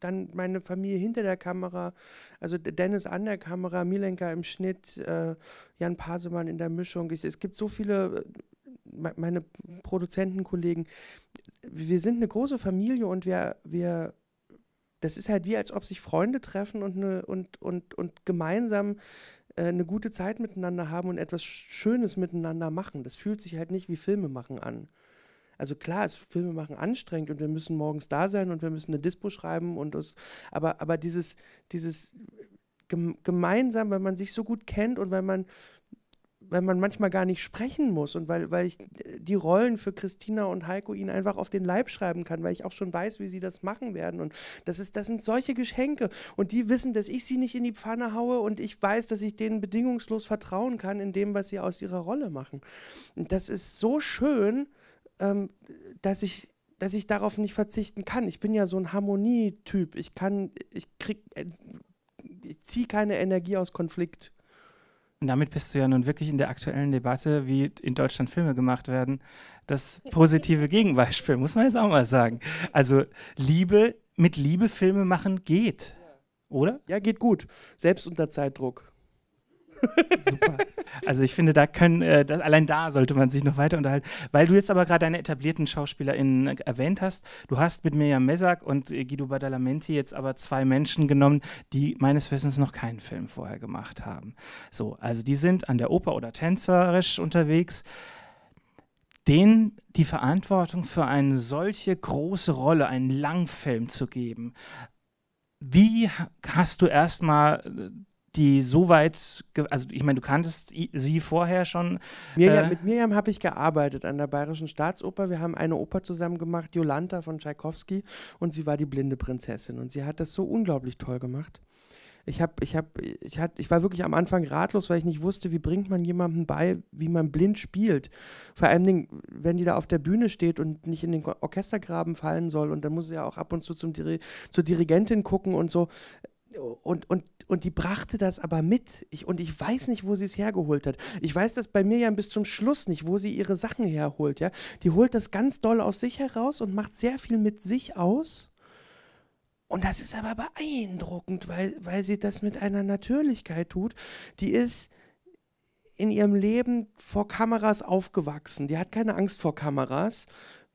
dann meine Familie hinter der Kamera, also Dennis an der Kamera, Milenka im Schnitt, äh, Jan Pasemann in der Mischung. Ich, es gibt so viele, äh, meine Produzentenkollegen, wir sind eine große Familie und wir, wir das ist halt wie, als ob sich Freunde treffen und, ne, und, und, und gemeinsam äh, eine gute Zeit miteinander haben und etwas Schönes miteinander machen. Das fühlt sich halt nicht wie Filme machen an. Also klar ist Filme machen anstrengend und wir müssen morgens da sein und wir müssen eine Dispo schreiben und das, aber, aber dieses, dieses gemeinsam, wenn man sich so gut kennt und wenn man weil man manchmal gar nicht sprechen muss und weil, weil ich äh, die Rollen für Christina und Heiko ihnen einfach auf den Leib schreiben kann, weil ich auch schon weiß, wie sie das machen werden. Und das, ist, das sind solche Geschenke. Und die wissen, dass ich sie nicht in die Pfanne haue und ich weiß, dass ich denen bedingungslos vertrauen kann in dem, was sie aus ihrer Rolle machen. Und das ist so schön, ähm, dass ich dass ich darauf nicht verzichten kann. Ich bin ja so ein Harmonietyp. Ich kann, ich krieg, äh, ich ziehe keine Energie aus Konflikt. Und damit bist du ja nun wirklich in der aktuellen Debatte, wie in Deutschland Filme gemacht werden, das positive Gegenbeispiel, muss man jetzt auch mal sagen. Also Liebe, mit Liebe Filme machen geht, oder? Ja, geht gut, selbst unter Zeitdruck. Super. Also ich finde, da können, äh, das, allein da sollte man sich noch weiter unterhalten. Weil du jetzt aber gerade deine etablierten SchauspielerInnen äh, erwähnt hast, du hast mit Mirjam Mesak und äh, Guido Badalamenti jetzt aber zwei Menschen genommen, die meines Wissens noch keinen Film vorher gemacht haben. So, also die sind an der Oper oder tänzerisch unterwegs denen die Verantwortung für eine solche große Rolle, einen Langfilm zu geben. Wie hast du erstmal äh, die so weit, also ich meine, du kanntest sie vorher schon. Mirjam, äh mit Miriam habe ich gearbeitet an der Bayerischen Staatsoper. Wir haben eine Oper zusammen gemacht, Jolanta von Tschaikowski, und sie war die blinde Prinzessin. Und sie hat das so unglaublich toll gemacht. Ich, hab, ich, hab, ich, hat, ich war wirklich am Anfang ratlos, weil ich nicht wusste, wie bringt man jemandem bei, wie man blind spielt. Vor allem, Dingen, wenn die da auf der Bühne steht und nicht in den Orchestergraben fallen soll und dann muss sie ja auch ab und zu zum Diri zur Dirigentin gucken und so und, und, und die brachte das aber mit. Ich, und ich weiß nicht, wo sie es hergeholt hat. Ich weiß das bei mir ja bis zum Schluss nicht, wo sie ihre Sachen herholt. Ja? Die holt das ganz doll aus sich heraus und macht sehr viel mit sich aus. Und das ist aber beeindruckend, weil, weil sie das mit einer Natürlichkeit tut. Die ist in ihrem Leben vor Kameras aufgewachsen. Die hat keine Angst vor Kameras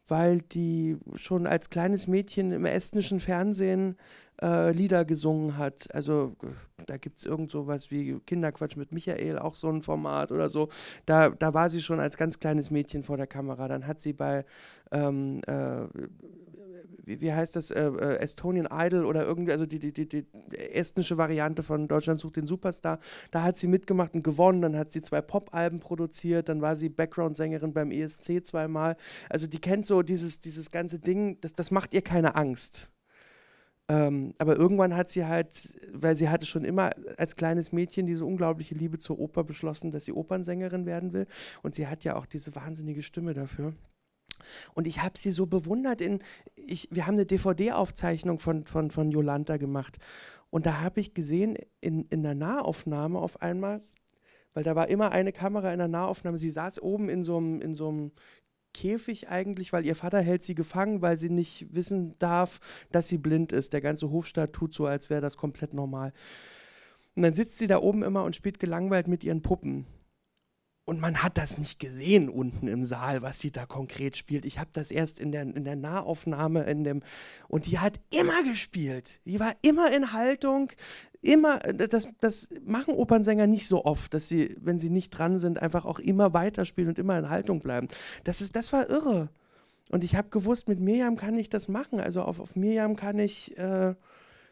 weil die schon als kleines Mädchen im estnischen Fernsehen äh, Lieder gesungen hat. Also äh, da gibt es irgend sowas wie Kinderquatsch mit Michael, auch so ein Format oder so. Da, da war sie schon als ganz kleines Mädchen vor der Kamera. Dann hat sie bei ähm, äh, wie, wie heißt das, äh, äh, Estonian Idol oder irgendwie, also die, die, die, die estnische Variante von Deutschland sucht den Superstar. Da hat sie mitgemacht und gewonnen, dann hat sie zwei Pop-Alben produziert, dann war sie Background-Sängerin beim ESC zweimal. Also die kennt so dieses, dieses ganze Ding, das, das macht ihr keine Angst. Ähm, aber irgendwann hat sie halt, weil sie hatte schon immer als kleines Mädchen diese unglaubliche Liebe zur Oper beschlossen, dass sie Opernsängerin werden will. Und sie hat ja auch diese wahnsinnige Stimme dafür. Und ich habe sie so bewundert. In, ich, wir haben eine DVD-Aufzeichnung von, von, von Jolanta gemacht. Und da habe ich gesehen, in, in der Nahaufnahme auf einmal, weil da war immer eine Kamera in der Nahaufnahme, sie saß oben in so einem, Käfig eigentlich, weil ihr Vater hält sie gefangen, weil sie nicht wissen darf, dass sie blind ist. Der ganze Hofstaat tut so, als wäre das komplett normal. Und dann sitzt sie da oben immer und spielt gelangweilt mit ihren Puppen und man hat das nicht gesehen unten im Saal, was sie da konkret spielt. Ich habe das erst in der, in der Nahaufnahme in dem und die hat immer gespielt. Die war immer in Haltung, immer äh, das, das machen Opernsänger nicht so oft, dass sie, wenn sie nicht dran sind, einfach auch immer weiterspielen und immer in Haltung bleiben. Das ist, das war irre. Und ich habe gewusst, mit Mirjam kann ich das machen. Also auf, auf Mirjam kann ich, äh,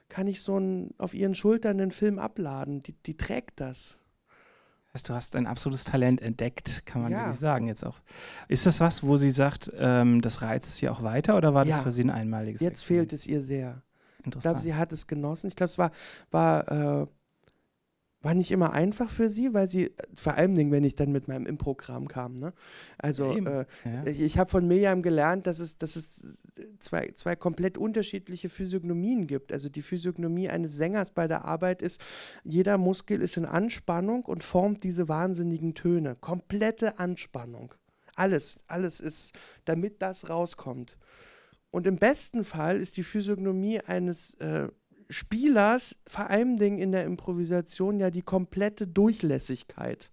kann ich so einen, auf ihren Schultern einen Film abladen. Die, die trägt das du hast ein absolutes Talent entdeckt, kann man ja. wirklich sagen jetzt auch. Ist das was, wo sie sagt, ähm, das reizt sie auch weiter oder war ja. das für sie ein einmaliges? Jetzt Experiment? fehlt es ihr sehr. Interessant. Ich glaube, sie hat es genossen. Ich glaube, es war, war äh, war nicht immer einfach für sie, weil sie, vor allem wenn ich dann mit meinem Improgramm kam, ne? Also äh, ja, ich, ich habe von Miriam gelernt, dass es, dass es zwei, zwei komplett unterschiedliche Physiognomien gibt. Also die Physiognomie eines Sängers bei der Arbeit ist, jeder Muskel ist in Anspannung und formt diese wahnsinnigen Töne. Komplette Anspannung. Alles, alles ist, damit das rauskommt. Und im besten Fall ist die Physiognomie eines äh, Spielers, vor allem Dingen in der Improvisation, ja die komplette Durchlässigkeit.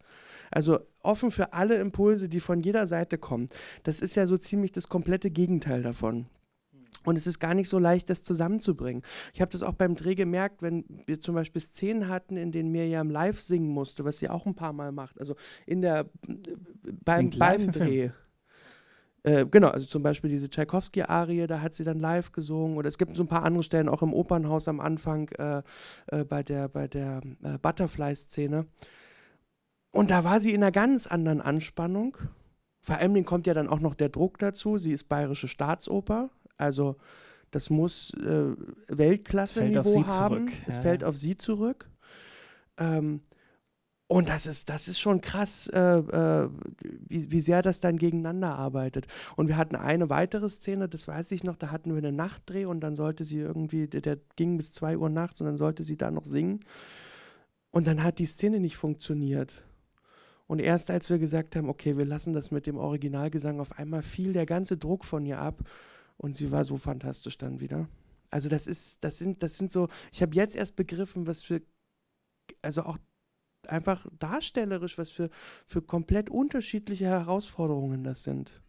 Also offen für alle Impulse, die von jeder Seite kommen. Das ist ja so ziemlich das komplette Gegenteil davon. Und es ist gar nicht so leicht, das zusammenzubringen. Ich habe das auch beim Dreh gemerkt, wenn wir zum Beispiel Szenen hatten, in denen Miriam live singen musste, was sie auch ein paar Mal macht. Also in der äh, beim, beim Dreh. Film. Äh, genau, also zum Beispiel diese Tchaikovsky-Arie, da hat sie dann live gesungen. Oder es gibt so ein paar andere Stellen, auch im Opernhaus am Anfang äh, äh, bei der, bei der äh, Butterfly-Szene. Und da war sie in einer ganz anderen Anspannung. Vor allem kommt ja dann auch noch der Druck dazu. Sie ist bayerische Staatsoper, also das muss äh, Weltklasse-Niveau haben. Zurück. Es ja. fällt auf sie zurück. Ähm, und das ist, das ist schon krass, äh, äh, wie, wie sehr das dann gegeneinander arbeitet. Und wir hatten eine weitere Szene, das weiß ich noch, da hatten wir eine Nachtdreh und dann sollte sie irgendwie, der, der ging bis zwei Uhr nachts und dann sollte sie da noch singen. Und dann hat die Szene nicht funktioniert. Und erst als wir gesagt haben, okay, wir lassen das mit dem Originalgesang, auf einmal fiel der ganze Druck von ihr ab und sie war so fantastisch dann wieder. Also das ist, das sind, das sind so, ich habe jetzt erst begriffen, was für, also auch einfach darstellerisch, was für, für komplett unterschiedliche Herausforderungen das sind.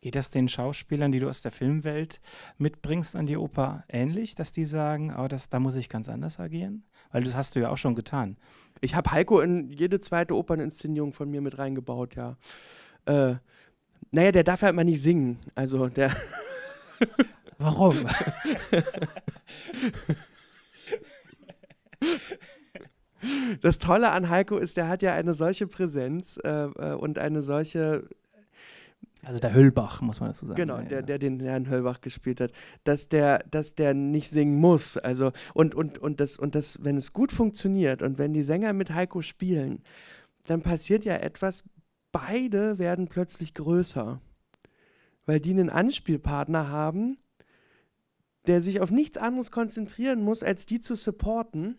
Geht das den Schauspielern, die du aus der Filmwelt mitbringst an die Oper, ähnlich, dass die sagen, aber oh, das, da muss ich ganz anders agieren? Weil das hast du ja auch schon getan. Ich habe Heiko in jede zweite Operninszenierung von mir mit reingebaut, ja. Äh, naja, der darf halt immer nicht singen. Also der. Warum? Das Tolle an Heiko ist, der hat ja eine solche Präsenz äh, äh und eine solche. Also der Höllbach, muss man dazu sagen. Genau, der, der den Herrn Höllbach gespielt hat, dass der, dass der nicht singen muss. Also, und, und, und, das, und das, wenn es gut funktioniert und wenn die Sänger mit Heiko spielen, dann passiert ja etwas, beide werden plötzlich größer. Weil die einen Anspielpartner haben, der sich auf nichts anderes konzentrieren muss, als die zu supporten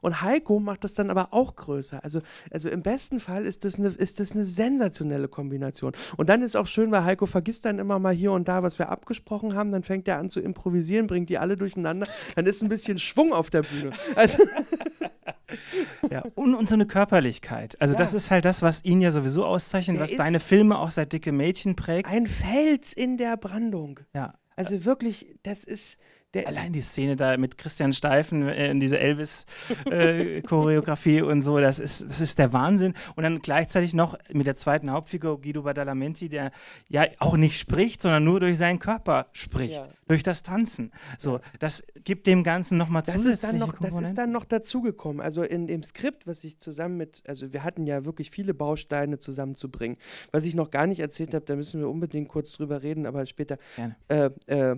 und Heiko macht das dann aber auch größer. Also, also im besten Fall ist das, eine, ist das eine sensationelle Kombination. Und dann ist auch schön, weil Heiko vergisst dann immer mal hier und da, was wir abgesprochen haben. Dann fängt er an zu improvisieren, bringt die alle durcheinander. Dann ist ein bisschen Schwung auf der Bühne. Also, ja, und, und so eine Körperlichkeit. Also, ja. das ist halt das, was ihn ja sowieso auszeichnet, was deine Filme auch seit Dicke Mädchen prägt. Ein Fels in der Brandung. Ja. Also wirklich, das ist, der, allein die Szene da mit Christian Steifen äh, in dieser Elvis-Choreografie äh, und so, das ist, das ist der Wahnsinn. Und dann gleichzeitig noch mit der zweiten Hauptfigur Guido Badalamenti, der ja auch nicht spricht, sondern nur durch seinen Körper spricht, ja. durch das Tanzen. So, das gibt dem Ganzen nochmal zusätzliche ist noch, Das ist dann noch dazugekommen. Also in dem Skript, was ich zusammen mit, also wir hatten ja wirklich viele Bausteine zusammenzubringen. Was ich noch gar nicht erzählt habe, da müssen wir unbedingt kurz drüber reden, aber später. Gerne. Äh, äh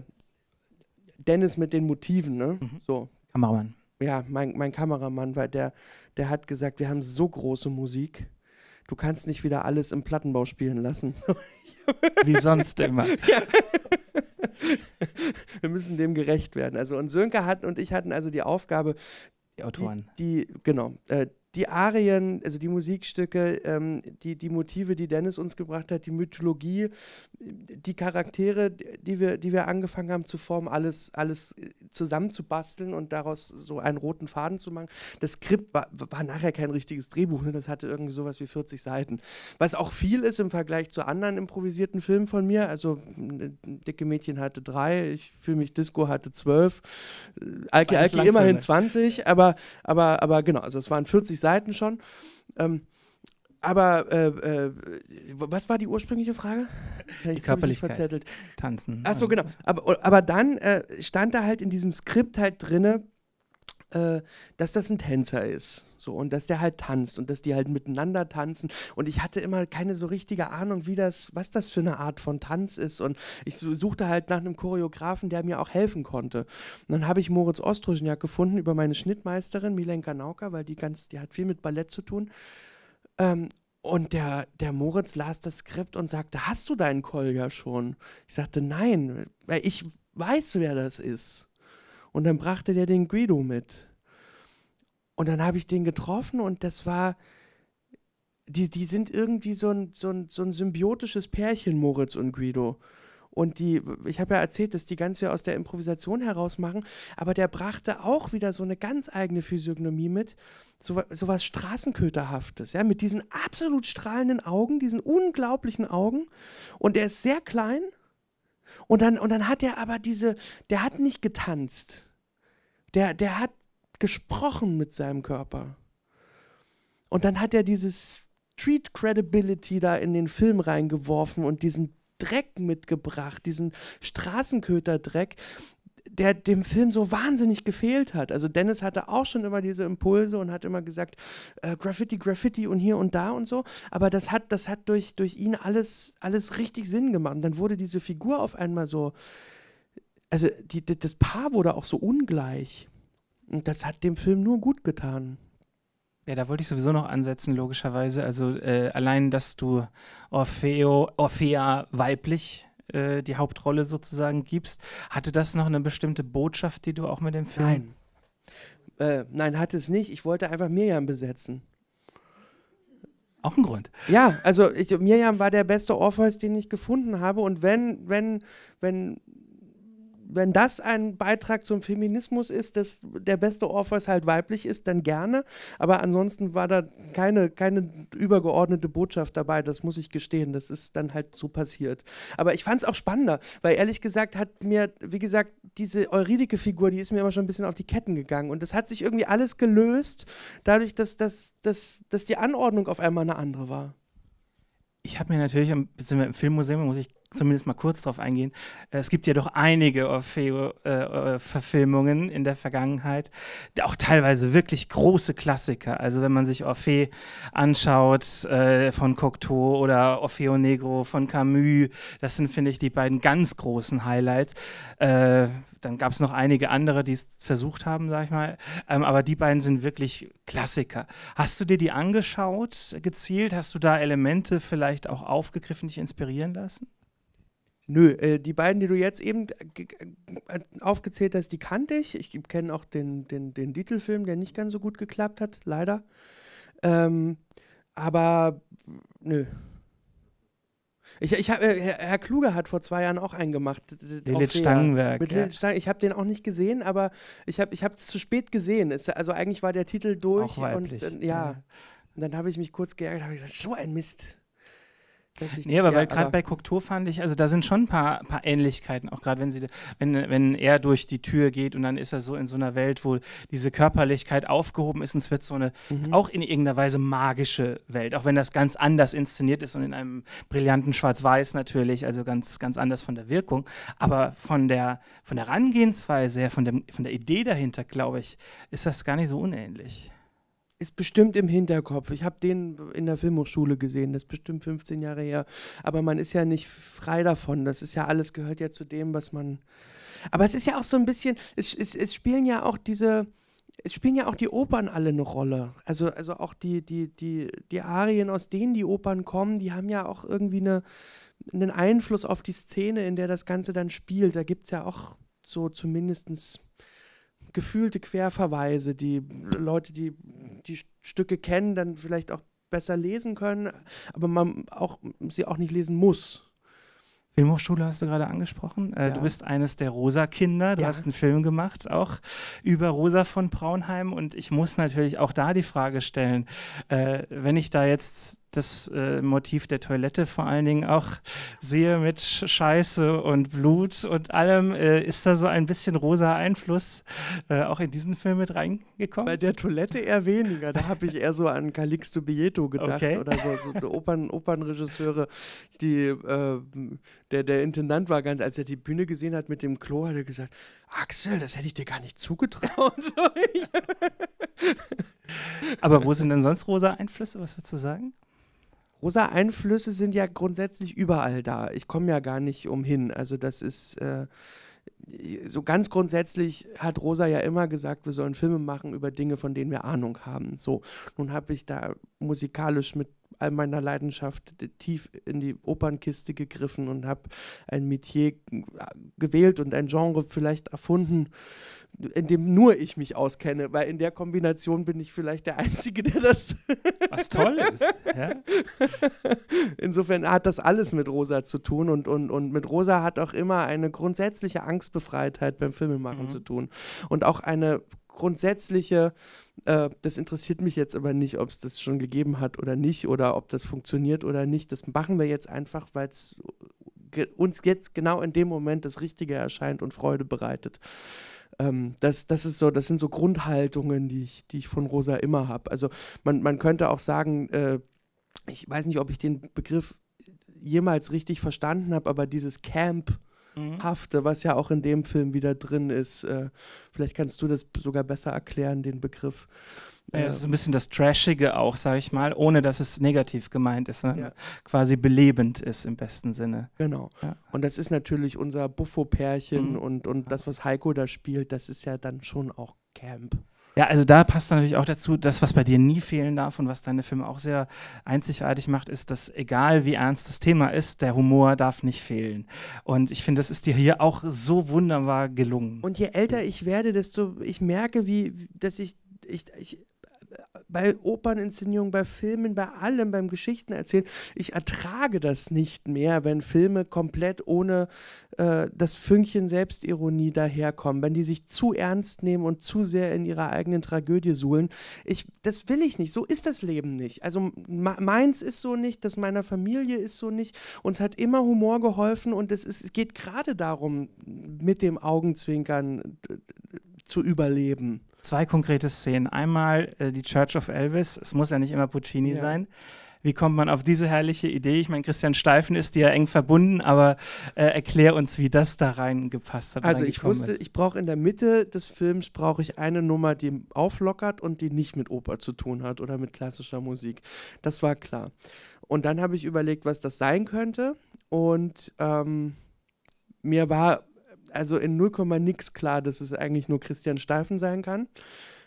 Dennis mit den Motiven, ne? Mhm. So. Kameramann. Ja, mein, mein Kameramann, weil der, der hat gesagt, wir haben so große Musik du kannst nicht wieder alles im Plattenbau spielen lassen. Wie sonst immer. Ja. Wir müssen dem gerecht werden. Also und Sönke hat und ich hatten also die Aufgabe, die Autoren, die, die genau, äh, die Arien, also die Musikstücke, ähm, die, die Motive, die Dennis uns gebracht hat, die Mythologie, die Charaktere, die wir, die wir angefangen haben zu formen, alles, alles äh, zusammenzubasteln und daraus so einen roten Faden zu machen. Das Skript war, war nachher kein richtiges Drehbuch, ne? das hatte irgendwie sowas wie 40 Seiten. Was auch viel ist im Vergleich zu anderen improvisierten Filmen von mir. Also äh, Dicke Mädchen hatte drei, ich fühle mich Disco hatte zwölf, äh, Alki Alki immerhin 20, aber, aber, aber genau, also es waren 40 Seiten Seiten schon. Ähm, aber äh, äh, was war die ursprüngliche Frage? Die ich Körperlichkeit. Verzettelt. Tanzen. Ach so, genau. Aber, aber dann äh, stand da halt in diesem Skript halt drinne, äh, dass das ein Tänzer ist. So, und dass der halt tanzt und dass die halt miteinander tanzen. Und ich hatte immer keine so richtige Ahnung, wie das, was das für eine Art von Tanz ist. Und ich suchte halt nach einem Choreografen, der mir auch helfen konnte. Und dann habe ich Moritz Ostrojniak gefunden über meine Schnittmeisterin Milenka Nauka, weil die ganz, die hat viel mit Ballett zu tun. Ähm, und der, der Moritz las das Skript und sagte, hast du deinen Kolja schon? Ich sagte, nein, weil ich weiß, wer das ist. Und dann brachte der den Guido mit. Und dann habe ich den getroffen und das war, die, die sind irgendwie so ein, so, ein, so ein symbiotisches Pärchen, Moritz und Guido. Und die, ich habe ja erzählt, dass die ganz viel aus der Improvisation heraus machen, aber der brachte auch wieder so eine ganz eigene Physiognomie mit, so, so was Straßenköterhaftes, ja, mit diesen absolut strahlenden Augen, diesen unglaublichen Augen. Und er ist sehr klein, und dann, und dann hat er aber diese, der hat nicht getanzt. Der, der hat gesprochen mit seinem Körper. Und dann hat er dieses Street Credibility da in den Film reingeworfen und diesen Dreck mitgebracht, diesen Straßenköter-Dreck, der dem Film so wahnsinnig gefehlt hat. Also Dennis hatte auch schon immer diese Impulse und hat immer gesagt, äh, Graffiti, Graffiti und hier und da und so. Aber das hat, das hat durch, durch ihn alles, alles richtig Sinn gemacht. Und dann wurde diese Figur auf einmal so, also die, die, das Paar wurde auch so ungleich. Und das hat dem Film nur gut getan. Ja, da wollte ich sowieso noch ansetzen, logischerweise. Also äh, allein, dass du Orfeo, Orphea weiblich äh, die Hauptrolle sozusagen gibst. Hatte das noch eine bestimmte Botschaft, die du auch mit dem Film? Nein. Äh, nein, hatte es nicht. Ich wollte einfach Mirjam besetzen. Auch ein Grund. Ja, also ich, Mirjam war der beste Orpheus, den ich gefunden habe. Und wenn, wenn, wenn wenn das ein Beitrag zum Feminismus ist, dass der beste Orpheus halt weiblich ist, dann gerne. Aber ansonsten war da keine, keine übergeordnete Botschaft dabei, das muss ich gestehen. Das ist dann halt so passiert. Aber ich fand es auch spannender, weil ehrlich gesagt hat mir, wie gesagt, diese Euridike-Figur, die ist mir immer schon ein bisschen auf die Ketten gegangen. Und das hat sich irgendwie alles gelöst, dadurch, dass, dass, dass, dass die Anordnung auf einmal eine andere war. Ich habe mir natürlich, sind im Filmmuseum, muss ich zumindest mal kurz darauf eingehen. Äh, es gibt ja doch einige Orfeo-Verfilmungen äh, äh in der Vergangenheit, auch teilweise wirklich große Klassiker. Also wenn man sich Orfeo anschaut äh, von Cocteau oder Orfeo Negro von Camus, das sind, finde ich, die beiden ganz großen Highlights. Äh, dann gab es noch einige andere, die es versucht haben, sag ich mal. Ähm, aber die beiden sind wirklich Klassiker. Hast du dir die angeschaut, gezielt? Hast du da Elemente vielleicht auch aufgegriffen, dich inspirieren lassen? Nö, äh, die beiden, die du jetzt eben äh, aufgezählt hast, die kannte ich. Ich kenne auch den, den, den Titelfilm, der nicht ganz so gut geklappt hat, leider. Ähm, aber nö. Ich, ich hab, äh, Herr Kluge hat vor zwei Jahren auch einen gemacht. Lilith Stangenwerk. Mit Lilith ja. Stang ich habe den auch nicht gesehen, aber ich habe es zu spät gesehen. Es, also eigentlich war der Titel durch. Auch Und, äh, ja. ja. Und dann habe ich mich kurz geärgert, habe ich gesagt, so ein Mist dass ich. Nee, aber ja, weil gerade bei Cocteau fand ich, also da sind schon ein paar, paar Ähnlichkeiten, auch gerade wenn sie, wenn, wenn er durch die Tür geht und dann ist er so in so einer Welt, wo diese Körperlichkeit aufgehoben ist und es wird so eine mhm. auch in irgendeiner Weise magische Welt, auch wenn das ganz anders inszeniert ist und in einem brillanten Schwarz-Weiß natürlich, also ganz, ganz anders von der Wirkung. Aber von der von der Herangehensweise her, von, dem, von der Idee dahinter, glaube ich, ist das gar nicht so unähnlich ist bestimmt im Hinterkopf. Ich habe den in der Filmhochschule gesehen, das ist bestimmt 15 Jahre her. Aber man ist ja nicht frei davon. Das ist ja alles gehört ja zu dem, was man. Aber es ist ja auch so ein bisschen, es, es, es spielen ja auch diese, es spielen ja auch die Opern alle eine Rolle. Also, also auch die, die, die, die Arien, aus denen die Opern kommen, die haben ja auch irgendwie eine, einen Einfluss auf die Szene, in der das Ganze dann spielt. Da gibt es ja auch so zumindestens gefühlte Querverweise, die Leute, die die Stücke kennen, dann vielleicht auch besser lesen können, aber man auch, sie auch nicht lesen muss. Filmhochschule hast du gerade angesprochen. Äh, ja. Du bist eines der Rosa-Kinder. Du ja. hast einen Film gemacht, auch über Rosa von Braunheim. Und ich muss natürlich auch da die Frage stellen, äh, wenn ich da jetzt das äh, Motiv der Toilette vor allen Dingen auch sehe mit Scheiße und Blut und allem. Äh, ist da so ein bisschen rosa Einfluss äh, auch in diesen Film mit reingekommen? Bei der Toilette eher weniger. Da habe ich eher so an Calixto Bieto gedacht okay. oder so. so Opern, Opernregisseure, die, äh, der, der Intendant war ganz, als er die Bühne gesehen hat mit dem Klo, hat er gesagt, Axel, das hätte ich dir gar nicht zugetraut. Aber wo sind denn sonst rosa Einflüsse? Was würdest du sagen? rosa Einflüsse sind ja grundsätzlich überall da. Ich komme ja gar nicht umhin. Also das ist äh, so ganz grundsätzlich hat Rosa ja immer gesagt, wir sollen Filme machen über Dinge, von denen wir Ahnung haben. So, nun habe ich da musikalisch mit all meiner Leidenschaft tief in die Opernkiste gegriffen und habe ein Metier gewählt und ein Genre vielleicht erfunden, in dem nur ich mich auskenne, weil in der Kombination bin ich vielleicht der Einzige, der das. Was toll ist. Ja? Insofern hat das alles mit Rosa zu tun und, und, und mit Rosa hat auch immer eine grundsätzliche Angstbefreiheit beim Filmemachen mhm. zu tun und auch eine grundsätzliche, äh, das interessiert mich jetzt aber nicht, ob es das schon gegeben hat oder nicht oder ob das funktioniert oder nicht. Das machen wir jetzt einfach, weil es uns jetzt genau in dem Moment das Richtige erscheint und Freude bereitet ähm, das, das ist so, das sind so Grundhaltungen, die ich, die ich von Rosa immer habe. Also man, man könnte auch sagen, äh, ich weiß nicht, ob ich den Begriff jemals richtig verstanden habe, aber dieses Camp. Hafte, mhm. was ja auch in dem Film wieder drin ist. Äh, vielleicht kannst du das sogar besser erklären, den Begriff. Äh, so ein bisschen das Trashige auch, sage ich mal, ohne dass es negativ gemeint ist, sondern ja. quasi belebend ist im besten Sinne. Genau. Ja. Und das ist natürlich unser Buffo-Pärchen mhm. und, und das, was Heiko da spielt, das ist ja dann schon auch Camp. Ja, also da passt natürlich auch dazu, das, was bei dir nie fehlen darf und was deine Filme auch sehr einzigartig macht, ist, dass egal wie ernst das Thema ist, der Humor darf nicht fehlen. Und ich finde, das ist dir hier auch so wunderbar gelungen. Und je älter ich werde, desto ich merke, wie, dass ich, ich, ich bei Operninszenierungen, bei Filmen, bei allem, beim Geschichten erzählen. Ich ertrage das nicht mehr, wenn Filme komplett ohne äh, das Fünkchen Selbstironie daherkommen, wenn die sich zu ernst nehmen und zu sehr in ihrer eigenen Tragödie suhlen. Ich, das will ich nicht. So ist das Leben nicht. Also meins ist so nicht, das meiner Familie ist so nicht. Uns hat immer Humor geholfen und es, ist, es geht gerade darum, mit dem Augenzwinkern äh, zu überleben zwei konkrete Szenen. Einmal äh, die Church of Elvis. Es muss ja nicht immer Puccini ja. sein. Wie kommt man auf diese herrliche Idee? Ich meine, Christian Steifen ist dir ja eng verbunden, aber äh, erklär uns, wie das da reingepasst hat. Also ich wusste, ist. ich brauche in der Mitte des Films brauche ich eine Nummer, die auflockert und die nicht mit Oper zu tun hat oder mit klassischer Musik. Das war klar. Und dann habe ich überlegt, was das sein könnte. Und ähm, mir war also in 0, nix klar, dass es eigentlich nur Christian Steifen sein kann.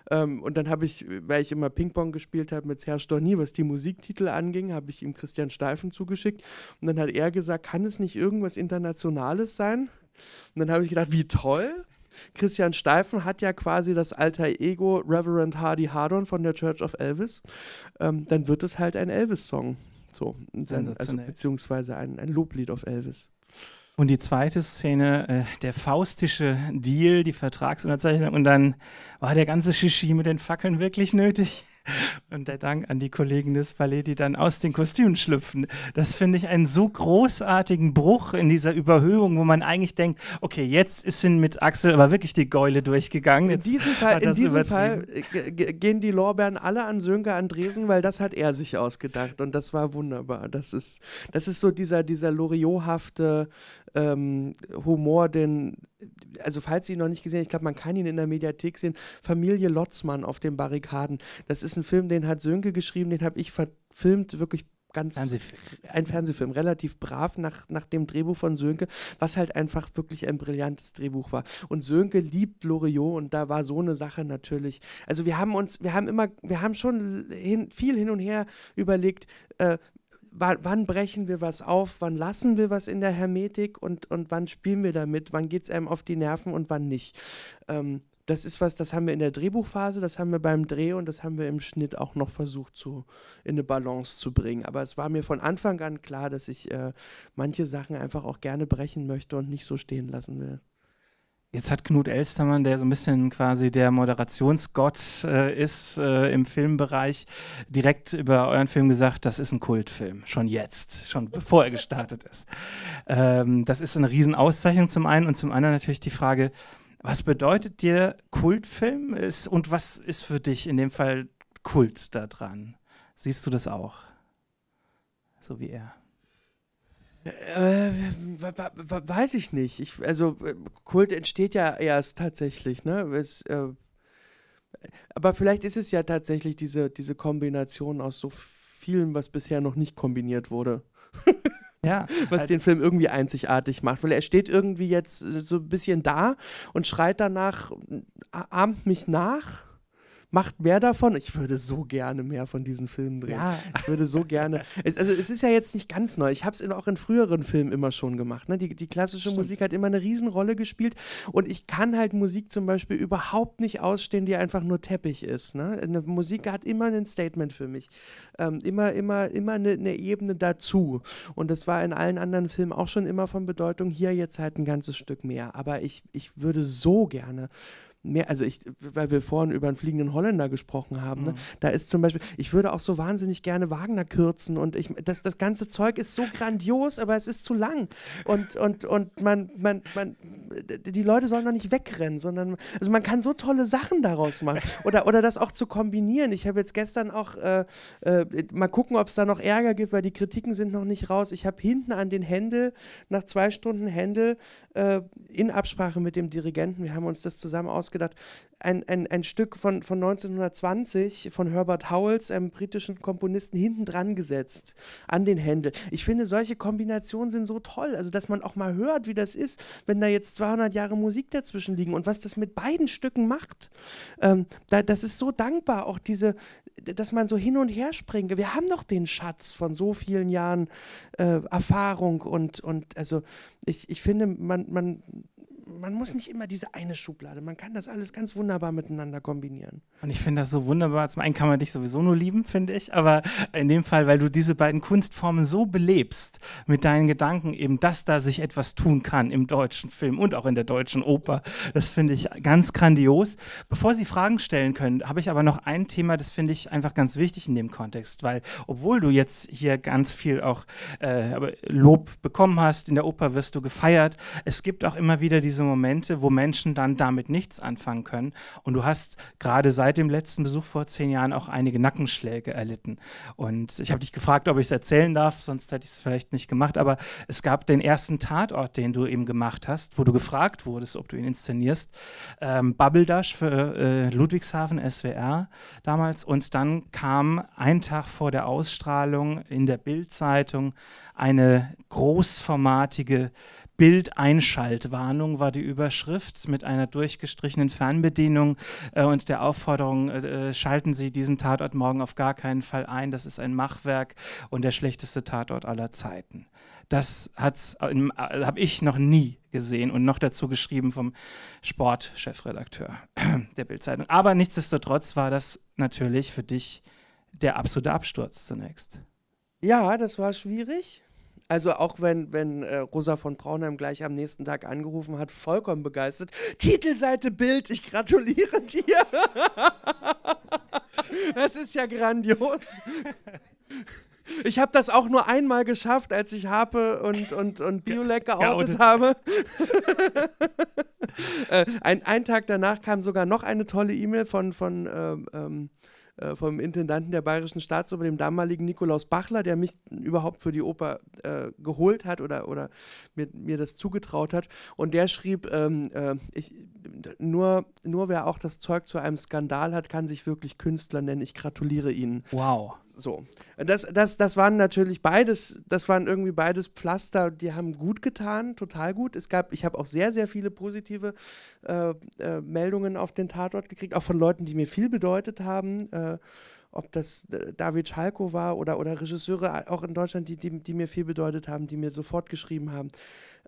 Ähm, und dann habe ich, weil ich immer Ping-Pong gespielt habe mit Serge Dorny, was die Musiktitel anging, habe ich ihm Christian Steifen zugeschickt. Und dann hat er gesagt, kann es nicht irgendwas Internationales sein? Und dann habe ich gedacht, wie toll. Christian Steifen hat ja quasi das alter Ego Reverend Hardy Hardon von der Church of Elvis. Ähm, dann wird es halt ein Elvis-Song. So, also beziehungsweise ein, ein Loblied auf Elvis. Und die zweite Szene, äh, der faustische Deal, die Vertragsunterzeichnung. Und dann war der ganze Shishi mit den Fackeln wirklich nötig. Und der Dank an die Kollegen des Ballet, die dann aus den Kostümen schlüpfen. Das finde ich einen so großartigen Bruch in dieser Überhöhung, wo man eigentlich denkt, okay, jetzt ist mit Axel aber wirklich die Geule durchgegangen. Jetzt in diesem Fall, in diesem Fall äh, gehen die Lorbeeren alle an Sönke Andresen, weil das hat er sich ausgedacht und das war wunderbar. Das ist, das ist so dieser, dieser Loriot-hafte ähm, Humor, den also falls Sie ihn noch nicht gesehen haben, ich glaube, man kann ihn in der Mediathek sehen, Familie Lotzmann auf den Barrikaden. Das ist ein Film, den hat Sönke geschrieben, den habe ich verfilmt, wirklich ganz Fernsehfilm. ein Fernsehfilm, relativ brav nach, nach dem Drehbuch von Sönke, was halt einfach wirklich ein brillantes Drehbuch war. Und Sönke liebt Loriot und da war so eine Sache natürlich. Also wir haben uns, wir haben immer, wir haben schon hin, viel hin und her überlegt, äh, wann brechen wir was auf, wann lassen wir was in der Hermetik und, und wann spielen wir damit, wann geht es einem auf die Nerven und wann nicht. Ähm, das ist was, das haben wir in der Drehbuchphase, das haben wir beim Dreh und das haben wir im Schnitt auch noch versucht zu, in eine Balance zu bringen. Aber es war mir von Anfang an klar, dass ich äh, manche Sachen einfach auch gerne brechen möchte und nicht so stehen lassen will. Jetzt hat Knut Elstermann, der so ein bisschen quasi der Moderationsgott äh, ist äh, im Filmbereich, direkt über euren Film gesagt, das ist ein Kultfilm, schon jetzt, schon bevor er gestartet ist. Ähm, das ist eine Riesenauszeichnung zum einen und zum anderen natürlich die Frage, was bedeutet dir Kultfilm ist, und was ist für dich in dem Fall Kult da dran? Siehst du das auch? So wie er. Äh, weiß ich nicht. Ich, also äh, Kult entsteht ja erst tatsächlich, ne? Es, äh, aber vielleicht ist es ja tatsächlich diese, diese Kombination aus so vielen, was bisher noch nicht kombiniert wurde. Ja, was halt den Film irgendwie einzigartig macht, weil er steht irgendwie jetzt äh, so ein bisschen da und schreit danach, ahmt mich nach macht mehr davon. Ich würde so gerne mehr von diesen Filmen drehen. Ja. Ich würde so gerne. Es, also es ist ja jetzt nicht ganz neu. Ich habe es auch in früheren Filmen immer schon gemacht. Ne? Die, die klassische Stimmt. Musik hat immer eine Riesenrolle gespielt und ich kann halt Musik zum Beispiel überhaupt nicht ausstehen, die einfach nur Teppich ist. Ne? Eine Musik hat immer ein Statement für mich. Ähm, immer, immer, immer eine, eine Ebene dazu. Und das war in allen anderen Filmen auch schon immer von Bedeutung. Hier jetzt halt ein ganzes Stück mehr. Aber ich, ich würde so gerne mehr, also ich, weil wir vorhin über einen fliegenden Holländer gesprochen haben, ne? mhm. ne? da ist zum Beispiel, ich würde auch so wahnsinnig gerne Wagner kürzen und ich, das, das ganze Zeug ist so grandios, aber es ist zu lang und, und, und man, man, man, die Leute sollen doch nicht wegrennen, sondern, also man kann so tolle Sachen daraus machen oder, oder das auch zu kombinieren. Ich habe jetzt gestern auch, äh, äh, mal gucken, ob es da noch Ärger gibt, weil die Kritiken sind noch nicht raus. Ich habe hinten an den Händel, nach zwei Stunden Händel, äh, in Absprache mit dem Dirigenten, wir haben uns das zusammen ausgedacht, ein, ein, ein Stück von, von 1920 von Herbert Howells, einem britischen Komponisten, hinten dran gesetzt an den Händel. Ich finde, solche Kombinationen sind so toll, also dass man auch mal hört, wie das ist, wenn da jetzt 200 Jahre Musik dazwischen liegen und was das mit beiden Stücken macht. Ähm, da, das ist so dankbar, auch diese, dass man so hin und her springt. Wir haben doch den Schatz von so vielen Jahren äh, Erfahrung und, und also ich, ich finde, man, man man muss nicht immer diese eine Schublade. Man kann das alles ganz wunderbar miteinander kombinieren. Und ich finde das so wunderbar. Zum einen kann man dich sowieso nur lieben, finde ich. Aber in dem Fall, weil du diese beiden Kunstformen so belebst mit deinen Gedanken, eben, dass da sich etwas tun kann im deutschen Film und auch in der deutschen Oper. Das finde ich ganz grandios. Bevor Sie Fragen stellen können, habe ich aber noch ein Thema, das finde ich einfach ganz wichtig in dem Kontext, weil obwohl du jetzt hier ganz viel auch äh, Lob bekommen hast, in der Oper wirst du gefeiert. Es gibt auch immer wieder diese Momente, wo Menschen dann damit nichts anfangen können. Und du hast gerade seit dem letzten Besuch vor zehn Jahren auch einige Nackenschläge erlitten. Und ich habe dich gefragt, ob ich es erzählen darf, sonst hätte ich es vielleicht nicht gemacht. Aber es gab den ersten Tatort, den du eben gemacht hast, wo du gefragt wurdest, ob du ihn inszenierst. Ähm, Bubble Dash für äh, Ludwigshafen SWR damals. Und dann kam ein Tag vor der Ausstrahlung in der Bildzeitung eine großformatige Bildeinschaltwarnung war die Überschrift mit einer durchgestrichenen Fernbedienung äh, und der Aufforderung, äh, schalten Sie diesen Tatort morgen auf gar keinen Fall ein. Das ist ein Machwerk und der schlechteste Tatort aller Zeiten. Das äh, äh, habe ich noch nie gesehen und noch dazu geschrieben vom Sportchefredakteur der Bildzeitung. Aber nichtsdestotrotz war das natürlich für dich der absolute Absturz zunächst. Ja, das war schwierig. Also auch wenn, wenn äh, Rosa von Braunheim gleich am nächsten Tag angerufen hat, vollkommen begeistert. Titelseite Bild, ich gratuliere dir. Das ist ja grandios. Ich habe das auch nur einmal geschafft, als ich Harpe und, und, und Biolek geoutet, habe. äh, ein, einen Tag danach kam sogar noch eine tolle E-Mail von, von ähm, ähm, äh, vom Intendanten der Bayerischen Staatsoper, dem damaligen Nikolaus Bachler, der mich überhaupt für die Oper äh, geholt hat oder, oder mir, mir das zugetraut hat. Und der schrieb, ähm, äh, ich, nur, nur wer auch das Zeug zu einem Skandal hat, kann sich wirklich Künstler nennen. Ich gratuliere Ihnen. Wow. So. Das, das, das waren natürlich beides, das waren irgendwie beides Pflaster, die haben gut getan, total gut. Es gab, ich habe auch sehr, sehr viele positive äh, äh, Meldungen auf den Tatort gekriegt, auch von Leuten, die mir viel bedeutet haben. Äh, äh, ob das äh, David Schalko war oder, oder Regisseure äh, auch in Deutschland, die, die, die mir viel bedeutet haben, die mir sofort geschrieben haben.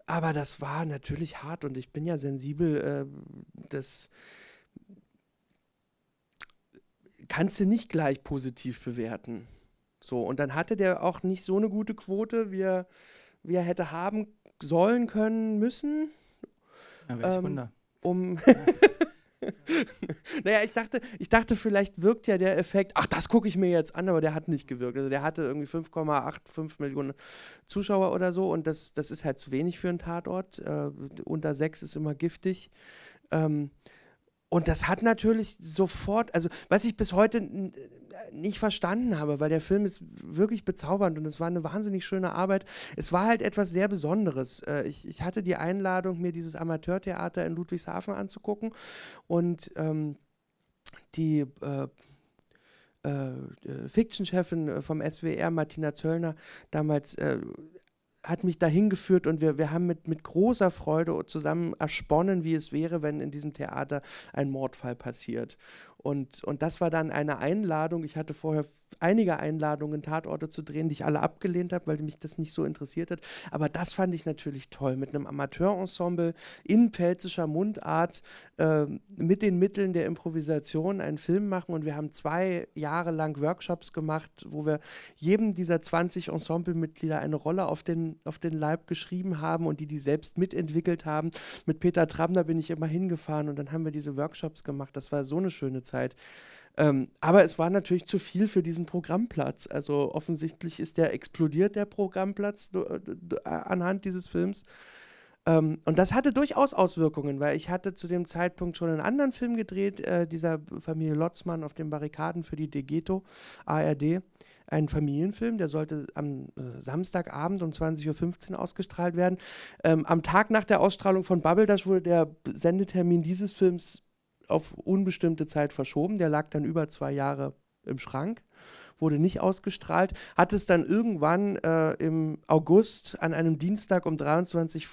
Aber das war natürlich hart und ich bin ja sensibel. Äh, das kannst du nicht gleich positiv bewerten. So, und dann hatte der auch nicht so eine gute Quote, wie er, wie er hätte haben sollen können, müssen. Ja, ähm, Wunder. Um. naja, ich dachte, ich dachte, vielleicht wirkt ja der Effekt, ach, das gucke ich mir jetzt an, aber der hat nicht gewirkt. Also der hatte irgendwie 5,85 Millionen Zuschauer oder so und das, das ist halt zu wenig für einen Tatort. Äh, unter 6 ist immer giftig. Ähm, und das hat natürlich sofort, also was ich bis heute nicht verstanden habe, weil der Film ist wirklich bezaubernd und es war eine wahnsinnig schöne Arbeit. Es war halt etwas sehr Besonderes. Äh, ich, ich hatte die Einladung, mir dieses Amateurtheater in Ludwigshafen anzugucken und ähm, die äh, äh, Fiction-Chefin vom SWR, Martina Zöllner, damals äh, hat mich dahin geführt und wir, wir haben mit, mit großer Freude zusammen ersponnen, wie es wäre, wenn in diesem Theater ein Mordfall passiert. Und, und das war dann eine Einladung. Ich hatte vorher einige Einladungen, Tatorte zu drehen, die ich alle abgelehnt habe, weil mich das nicht so interessiert hat. Aber das fand ich natürlich toll, mit einem Amateurensemble in pfälzischer Mundart, äh, mit den Mitteln der Improvisation einen Film machen. Und wir haben zwei Jahre lang Workshops gemacht, wo wir jedem dieser 20 Ensemblemitglieder eine Rolle auf den, auf den Leib geschrieben haben und die die selbst mitentwickelt haben. Mit Peter Trabner bin ich immer hingefahren und dann haben wir diese Workshops gemacht. Das war so eine schöne Zeit. Zeit. Ähm, aber es war natürlich zu viel für diesen Programmplatz. Also offensichtlich ist der explodiert, der Programmplatz, äh, äh, anhand dieses Films. Ähm, und das hatte durchaus Auswirkungen, weil ich hatte zu dem Zeitpunkt schon einen anderen Film gedreht, äh, dieser Familie Lotzmann auf den Barrikaden für die Degeto ARD. Ein Familienfilm, der sollte am äh, Samstagabend um 20.15 Uhr ausgestrahlt werden. Ähm, am Tag nach der Ausstrahlung von Bubble Dash wurde der Sendetermin dieses Films auf unbestimmte Zeit verschoben. Der lag dann über zwei Jahre im Schrank, wurde nicht ausgestrahlt, hat es dann irgendwann äh, im August an einem Dienstag um 23.45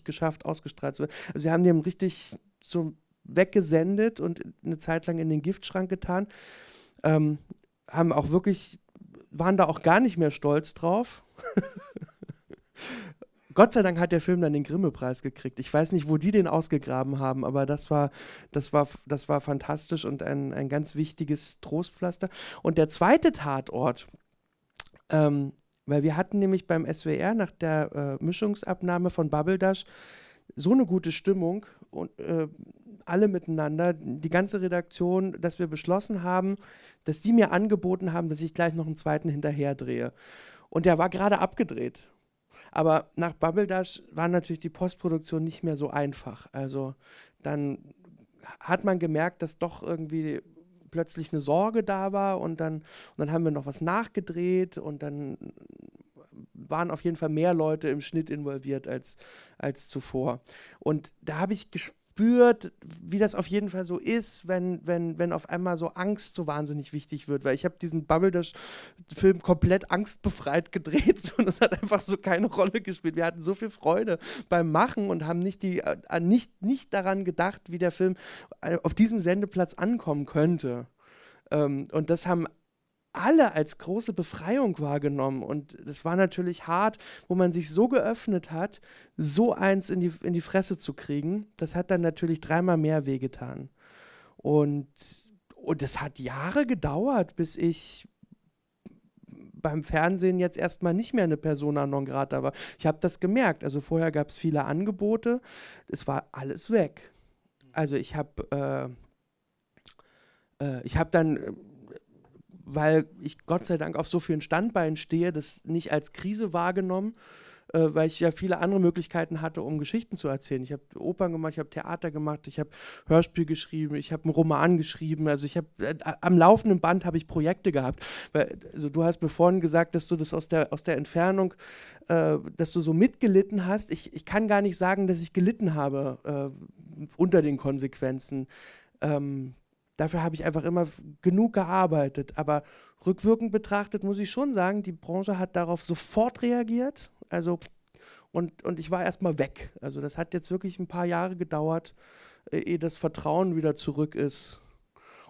Uhr geschafft, ausgestrahlt zu werden. Also sie haben den richtig so weggesendet und eine Zeit lang in den Giftschrank getan. Ähm, haben auch wirklich, waren da auch gar nicht mehr stolz drauf. Gott sei Dank hat der Film dann den Grimme-Preis gekriegt. Ich weiß nicht, wo die den ausgegraben haben, aber das war, das war, das war fantastisch und ein, ein ganz wichtiges Trostpflaster. Und der zweite Tatort, ähm, weil wir hatten nämlich beim SWR nach der äh, Mischungsabnahme von Bubble Dash so eine gute Stimmung und äh, alle miteinander, die ganze Redaktion, dass wir beschlossen haben, dass die mir angeboten haben, dass ich gleich noch einen zweiten hinterher drehe. Und der war gerade abgedreht. Aber nach Bubble Dash war natürlich die Postproduktion nicht mehr so einfach. Also dann hat man gemerkt, dass doch irgendwie plötzlich eine Sorge da war und dann, und dann haben wir noch was nachgedreht und dann waren auf jeden Fall mehr Leute im Schnitt involviert als, als zuvor. Und da habe ich gespürt, spürt, wie das auf jeden Fall so ist, wenn, wenn, wenn auf einmal so Angst so wahnsinnig wichtig wird. Weil ich habe diesen Bubble-Film komplett angstbefreit gedreht so, und es hat einfach so keine Rolle gespielt. Wir hatten so viel Freude beim Machen und haben nicht, die, äh, nicht, nicht daran gedacht, wie der Film äh, auf diesem Sendeplatz ankommen könnte. Ähm, und das haben alle als große Befreiung wahrgenommen. Und das war natürlich hart, wo man sich so geöffnet hat, so eins in die, in die Fresse zu kriegen. Das hat dann natürlich dreimal mehr wehgetan. Und, und das hat Jahre gedauert, bis ich beim Fernsehen jetzt erstmal nicht mehr eine Persona non grata war. Ich habe das gemerkt. Also vorher gab es viele Angebote. Es war alles weg. Also ich habe äh, äh, ich habe dann weil ich Gott sei Dank auf so vielen Standbeinen stehe, das nicht als Krise wahrgenommen, äh, weil ich ja viele andere Möglichkeiten hatte, um Geschichten zu erzählen. Ich habe Opern gemacht, ich habe Theater gemacht, ich habe Hörspiel geschrieben, ich habe einen Roman geschrieben. Also ich habe äh, am laufenden Band habe ich Projekte gehabt. Weil, also du hast mir vorhin gesagt, dass du das aus der, aus der Entfernung, äh, dass du so mitgelitten hast. Ich, ich kann gar nicht sagen, dass ich gelitten habe äh, unter den Konsequenzen. Ähm, dafür habe ich einfach immer genug gearbeitet. Aber rückwirkend betrachtet muss ich schon sagen, die Branche hat darauf sofort reagiert. Also und, und ich war erstmal weg. Also das hat jetzt wirklich ein paar Jahre gedauert, äh, ehe das Vertrauen wieder zurück ist.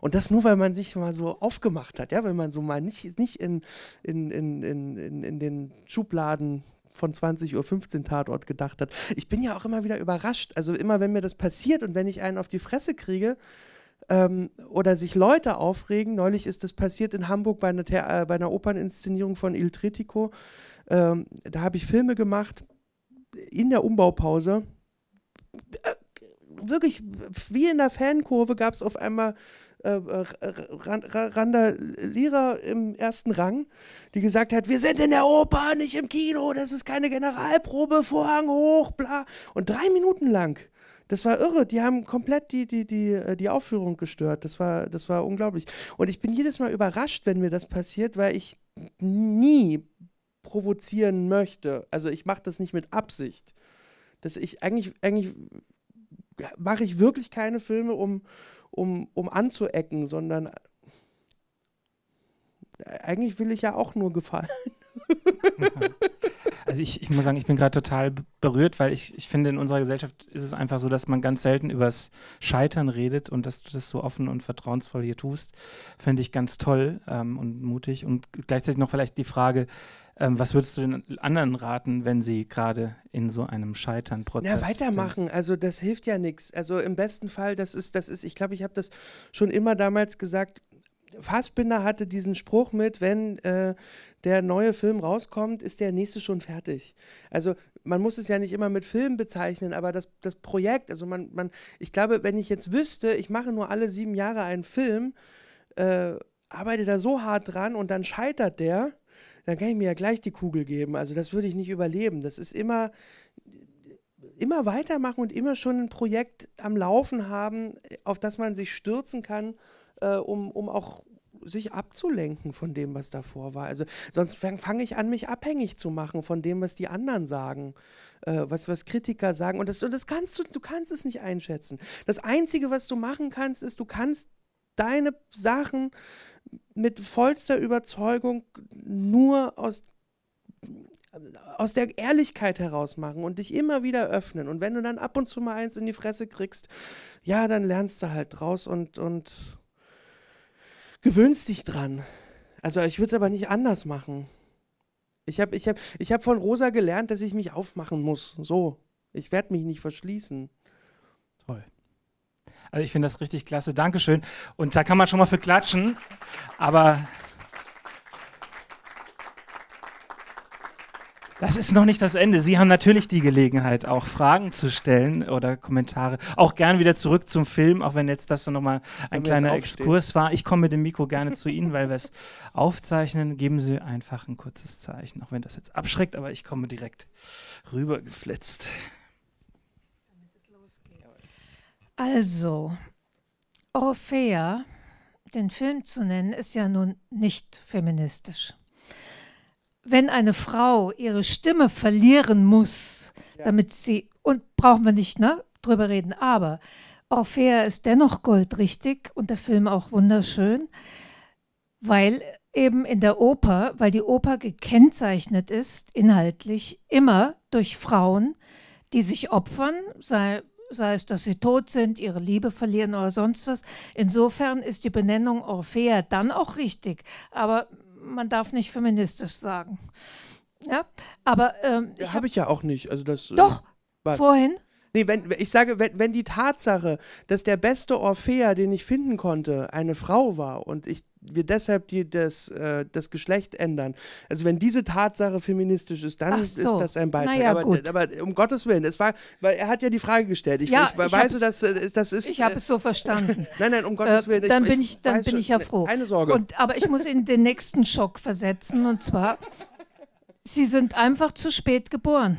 Und das nur, weil man sich mal so aufgemacht hat, ja, weil man so mal nicht, nicht in, in, in, in, in den Schubladen von 20.15 Uhr Tatort gedacht hat. Ich bin ja auch immer wieder überrascht. Also immer, wenn mir das passiert und wenn ich einen auf die Fresse kriege, ähm, oder sich Leute aufregen. Neulich ist das passiert in Hamburg bei einer, Thea äh, bei einer Operninszenierung von Il Tritico. Ähm, da habe ich Filme gemacht in der Umbaupause. Äh, wirklich, wie in der Fankurve gab es auf einmal äh, äh Randalierer im ersten Rang, die gesagt hat, wir sind in der Oper, nicht im Kino, das ist keine Generalprobe, Vorhang hoch, bla. Und drei Minuten lang das war irre. Die haben komplett die, die, die, äh, die Aufführung gestört. Das war, das war unglaublich. Und ich bin jedes Mal überrascht, wenn mir das passiert, weil ich nie provozieren möchte. Also ich mache das nicht mit Absicht. Dass ich eigentlich, eigentlich mache ich wirklich keine Filme, um, um, um anzuecken, sondern äh, eigentlich will ich ja auch nur gefallen. Also ich, ich muss sagen, ich bin gerade total berührt, weil ich, ich finde, in unserer Gesellschaft ist es einfach so, dass man ganz selten übers Scheitern redet und dass du das so offen und vertrauensvoll hier tust, finde ich ganz toll ähm, und mutig. Und gleichzeitig noch vielleicht die Frage, ähm, was würdest du den anderen raten, wenn sie gerade in so einem Scheitern-Prozess sind? Ja, weitermachen. Sind? Also das hilft ja nichts. Also im besten Fall, das ist, das ist, ich glaube, ich habe das schon immer damals gesagt, Fassbinder hatte diesen Spruch mit, wenn äh, der neue Film rauskommt, ist der nächste schon fertig. Also man muss es ja nicht immer mit Film bezeichnen, aber das, das Projekt, also man, man, ich glaube, wenn ich jetzt wüsste, ich mache nur alle sieben Jahre einen Film, äh, arbeite da so hart dran und dann scheitert der, dann kann ich mir ja gleich die Kugel geben. Also das würde ich nicht überleben. Das ist immer, immer weitermachen und immer schon ein Projekt am Laufen haben, auf das man sich stürzen kann äh, um, um auch sich abzulenken von dem, was davor war. Also sonst fange ich an, mich abhängig zu machen von dem, was die anderen sagen, äh, was, was Kritiker sagen. Und das, und das kannst du, du kannst es nicht einschätzen. Das Einzige, was du machen kannst, ist, du kannst deine Sachen mit vollster Überzeugung nur aus aus der Ehrlichkeit heraus machen und dich immer wieder öffnen. Und wenn du dann ab und zu mal eins in die Fresse kriegst, ja, dann lernst du halt draus und, und gewöhnst dich dran. Also ich würde es aber nicht anders machen. Ich habe ich hab, ich hab von Rosa gelernt, dass ich mich aufmachen muss. So. Ich werde mich nicht verschließen. Toll. Also ich finde das richtig klasse. Dankeschön. Und da kann man schon mal für klatschen. Aber Das ist noch nicht das Ende. Sie haben natürlich die Gelegenheit, auch Fragen zu stellen oder Kommentare. Auch gern wieder zurück zum Film, auch wenn jetzt das so nochmal ein kleiner Exkurs war. Ich komme mit dem Mikro gerne zu Ihnen, weil wir es aufzeichnen. Geben Sie einfach ein kurzes Zeichen, auch wenn das jetzt abschreckt, aber ich komme direkt rüber geflitzt. Also, Orphea, den Film zu nennen, ist ja nun nicht feministisch wenn eine Frau ihre Stimme verlieren muss, ja. damit sie, und brauchen wir nicht ne, drüber reden, aber Orphea ist dennoch goldrichtig und der Film auch wunderschön, weil eben in der Oper, weil die Oper gekennzeichnet ist, inhaltlich immer durch Frauen, die sich opfern, sei, sei es, dass sie tot sind, ihre Liebe verlieren oder sonst was. Insofern ist die Benennung Orphea dann auch richtig. Aber man darf nicht feministisch sagen. Ja, aber ähm, ja, habe hab ich ja auch nicht. Also das. Äh, Doch. Was? Vorhin Nee, wenn, ich sage, wenn, wenn die Tatsache, dass der beste Orphea, den ich finden konnte, eine Frau war und ich wir deshalb die, das, äh, das Geschlecht ändern. Also wenn diese Tatsache feministisch ist, dann so. ist das ein Beitrag. Naja, aber, aber, um Gottes Willen, es war, weil er hat ja die Frage gestellt. Ich, ja, ich, ich weiß, dass äh, das ist. Ich habe äh, es so verstanden. nein, nein, um äh, Gottes Willen. Äh, dann ich, bin ich, dann bin ich ja froh. Eine Sorge. Und, aber ich muss in den nächsten Schock versetzen und zwar, Sie sind einfach zu spät geboren.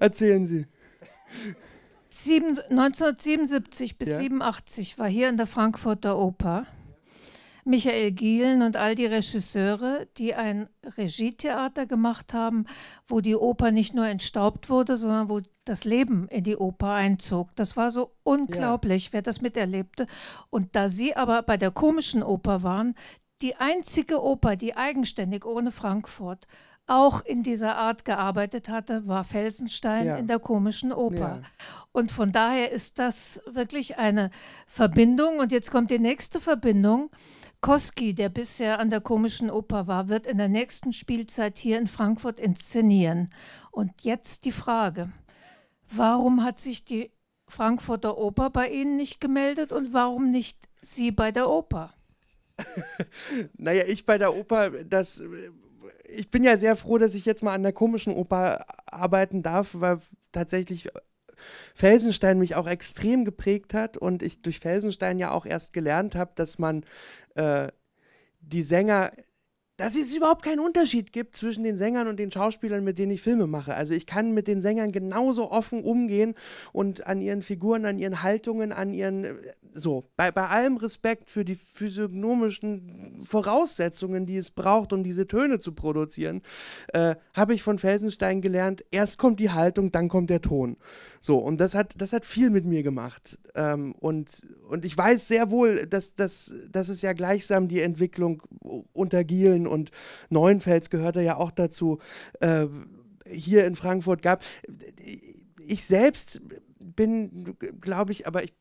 Erzählen Sie. 1977 bis ja. war hier in der Frankfurter Oper Michael Gielen und all die Regisseure, die ein Regietheater gemacht haben, wo die Oper nicht nur entstaubt wurde, sondern wo das Leben in die Oper einzog. Das war so unglaublich, ja. wer das miterlebte. Und da sie aber bei der komischen Oper waren, die einzige Oper, die eigenständig ohne Frankfurt auch in dieser Art gearbeitet hatte, war Felsenstein ja. in der komischen Oper. Ja. Und von daher ist das wirklich eine Verbindung. Und jetzt kommt die nächste Verbindung. Koski, der bisher an der komischen Oper war, wird in der nächsten Spielzeit hier in Frankfurt inszenieren. Und jetzt die Frage, warum hat sich die Frankfurter Oper bei Ihnen nicht gemeldet und warum nicht Sie bei der Oper? naja, ich bei der Oper, das ich bin ja sehr froh, dass ich jetzt mal an der komischen Oper arbeiten darf, weil tatsächlich Felsenstein mich auch extrem geprägt hat und ich durch Felsenstein ja auch erst gelernt habe, dass man äh, die Sänger dass es überhaupt keinen Unterschied gibt zwischen den Sängern und den Schauspielern, mit denen ich Filme mache. Also ich kann mit den Sängern genauso offen umgehen und an ihren Figuren, an ihren Haltungen, an ihren äh, so bei, bei allem Respekt für die physiognomischen Voraussetzungen, die es braucht, um diese Töne zu produzieren, äh, habe ich von Felsenstein gelernt: Erst kommt die Haltung, dann kommt der Ton. So und das hat das hat viel mit mir gemacht ähm, und und ich weiß sehr wohl, dass das dass es ja gleichsam die Entwicklung unter Gielen und Neuenfels gehörte ja auch dazu, äh, hier in Frankfurt gab. Ich selbst bin, glaube ich, aber ich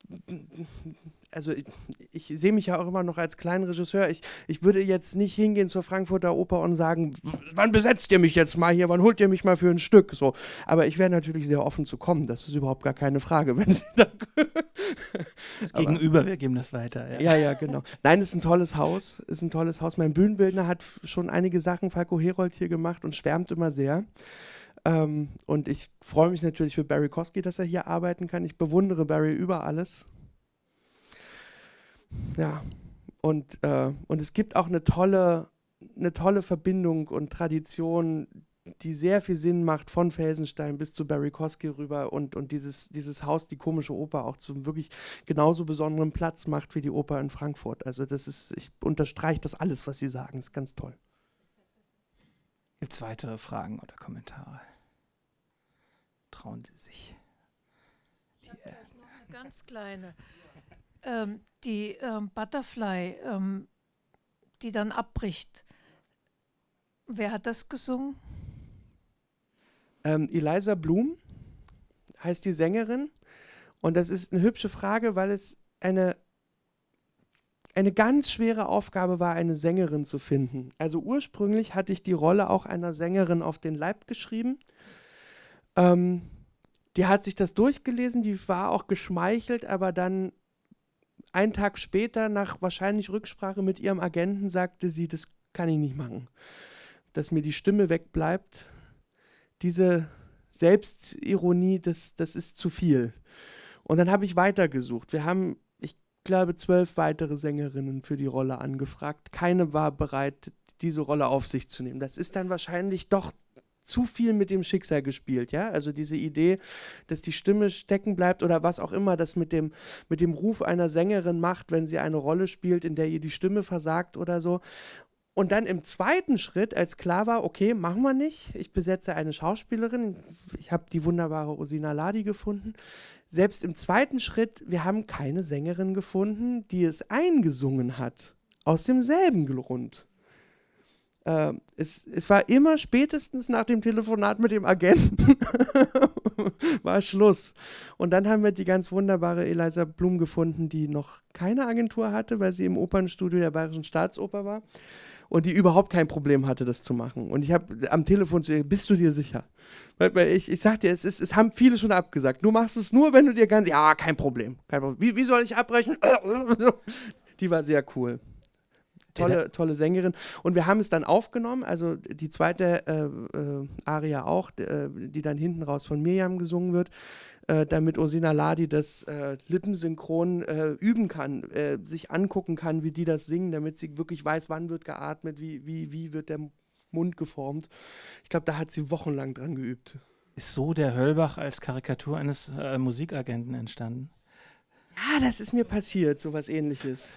also ich, ich sehe mich ja auch immer noch als kleinen Regisseur. Ich, ich würde jetzt nicht hingehen zur Frankfurter Oper und sagen, wann besetzt ihr mich jetzt mal hier, wann holt ihr mich mal für ein Stück? So. Aber ich wäre natürlich sehr offen zu kommen, das ist überhaupt gar keine Frage, wenn sie da. das Gegenüber, wir geben das weiter. Ja. ja, ja, genau. Nein, ist ein tolles Haus, ist ein tolles Haus. Mein Bühnenbildner hat schon einige Sachen, Falco Herold, hier gemacht und schwärmt immer sehr. Ähm, und ich freue mich natürlich für Barry Kosky, dass er hier arbeiten kann. Ich bewundere Barry über alles. Ja, und, äh, und es gibt auch eine tolle, eine tolle Verbindung und Tradition, die sehr viel Sinn macht, von Felsenstein bis zu Barry Kosky rüber und, und dieses, dieses Haus, die komische Oper, auch zum wirklich genauso besonderen Platz macht wie die Oper in Frankfurt. Also das ist, ich unterstreiche das alles, was Sie sagen, ist ganz toll. Gibt es weitere Fragen oder Kommentare? Trauen Sie sich. Ich habe gleich noch eine ganz kleine. Ähm, die ähm, Butterfly, ähm, die dann abbricht. Wer hat das gesungen? Ähm, Eliza Bloom heißt die Sängerin. Und das ist eine hübsche Frage, weil es eine, eine ganz schwere Aufgabe war, eine Sängerin zu finden. Also ursprünglich hatte ich die Rolle auch einer Sängerin auf den Leib geschrieben. Ähm, die hat sich das durchgelesen, die war auch geschmeichelt, aber dann einen Tag später, nach wahrscheinlich Rücksprache mit ihrem Agenten, sagte sie, das kann ich nicht machen, dass mir die Stimme wegbleibt. Diese Selbstironie, das, das ist zu viel. Und dann habe ich weitergesucht. Wir haben, ich glaube, zwölf weitere Sängerinnen für die Rolle angefragt. Keine war bereit, diese Rolle auf sich zu nehmen. Das ist dann wahrscheinlich doch zu viel mit dem Schicksal gespielt, ja? Also diese Idee, dass die Stimme stecken bleibt oder was auch immer das mit dem, mit dem Ruf einer Sängerin macht, wenn sie eine Rolle spielt, in der ihr die Stimme versagt oder so. Und dann im zweiten Schritt, als klar war, okay, machen wir nicht, ich besetze eine Schauspielerin, ich habe die wunderbare Rosina Ladi gefunden. Selbst im zweiten Schritt, wir haben keine Sängerin gefunden, die es eingesungen hat. Aus demselben Grund. Ähm, es, es war immer spätestens nach dem Telefonat mit dem Agenten war Schluss. Und dann haben wir die ganz wunderbare Eliza Blum gefunden, die noch keine Agentur hatte, weil sie im Opernstudio der Bayerischen Staatsoper war und die überhaupt kein Problem hatte, das zu machen. Und ich habe am Telefon zu ihr, bist du dir sicher? Weil ich, ich sag dir, es, es haben viele schon abgesagt. Du machst es nur, wenn du dir ganz, ja, kein Problem. Kein Problem. Wie, wie soll ich abbrechen? die war sehr cool tolle, tolle Sängerin. Und wir haben es dann aufgenommen, also die zweite äh, äh, Aria auch, äh, die dann hinten raus von Mirjam gesungen wird, äh, damit Osina Ladi das äh, lippensynchron äh, üben kann, äh, sich angucken kann, wie die das singen, damit sie wirklich weiß, wann wird geatmet, wie, wie, wie wird der Mund geformt. Ich glaube, da hat sie wochenlang dran geübt. Ist so der Höllbach als Karikatur eines Musikagenten entstanden? Ja, das ist mir passiert, so was ähnliches.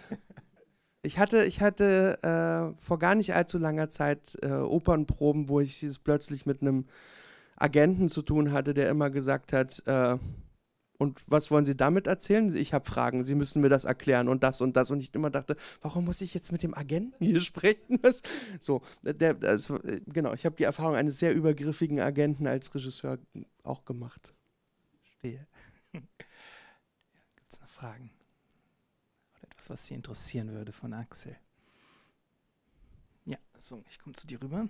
Ich hatte, ich hatte äh, vor gar nicht allzu langer Zeit äh, Opernproben, wo ich es plötzlich mit einem Agenten zu tun hatte, der immer gesagt hat, äh, und was wollen Sie damit erzählen? Ich habe Fragen, Sie müssen mir das erklären und das und das. Und ich immer dachte, warum muss ich jetzt mit dem Agenten hier sprechen? Das, so, äh, der, das, äh, genau, ich habe die Erfahrung eines sehr übergriffigen Agenten als Regisseur auch gemacht. Stehe. Gibt es noch Fragen? was Sie interessieren würde von Axel? Ja, so, ich komme zu dir rüber.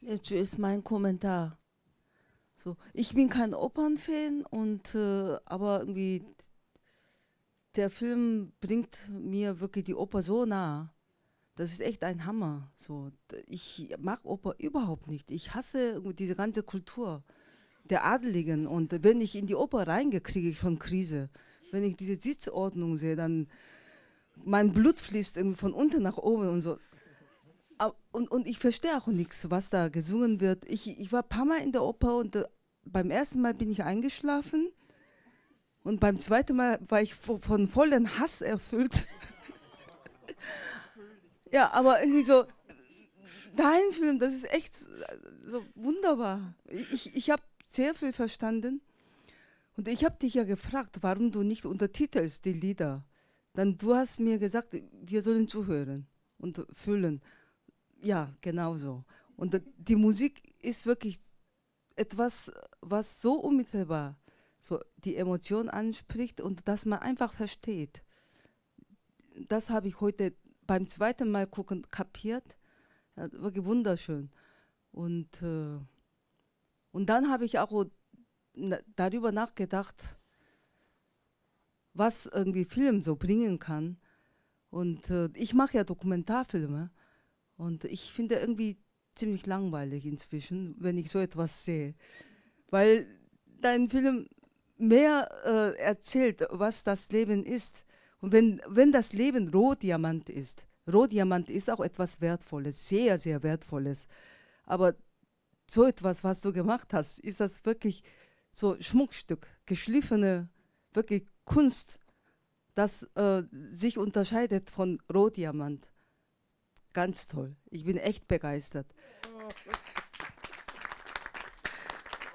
Jetzt ist mein Kommentar. So, ich bin kein Opernfan und äh, aber irgendwie der Film bringt mir wirklich die Oper so nah. Das ist echt ein Hammer. So, ich mag Oper überhaupt nicht. Ich hasse diese ganze Kultur der Adeligen. Und wenn ich in die Oper reingehe, kriege ich schon Krise. Wenn ich diese Sitzordnung sehe, dann mein Blut fließt irgendwie von unten nach oben und so. Und, und ich verstehe auch nichts, was da gesungen wird. Ich, ich war ein paar Mal in der Oper und äh, beim ersten Mal bin ich eingeschlafen und beim zweiten Mal war ich von vollem Hass erfüllt. ja, aber irgendwie so, äh, dein Film, das ist echt äh, so wunderbar. Ich, ich habe sehr viel verstanden. Und ich habe dich ja gefragt, warum du nicht untertitelst die Lieder. Dann du hast mir gesagt, wir sollen zuhören und fühlen. Ja, genau so. Und die Musik ist wirklich etwas, was so unmittelbar so die Emotion anspricht und dass man einfach versteht. Das habe ich heute beim zweiten Mal gucken kapiert. Ja, wirklich wunderschön. Und äh, und dann habe ich auch darüber nachgedacht, was irgendwie Film so bringen kann. Und äh, ich mache ja Dokumentarfilme und ich finde irgendwie ziemlich langweilig inzwischen, wenn ich so etwas sehe. Weil dein Film mehr äh, erzählt, was das Leben ist. Und wenn, wenn das Leben Rohdiamant ist, Rohdiamant ist auch etwas Wertvolles, sehr, sehr Wertvolles. Aber so etwas, was du gemacht hast, ist das wirklich so Schmuckstück, geschliffene, wirklich Kunst, das äh, sich unterscheidet von Rohdiamant. Ganz toll. Ich bin echt begeistert.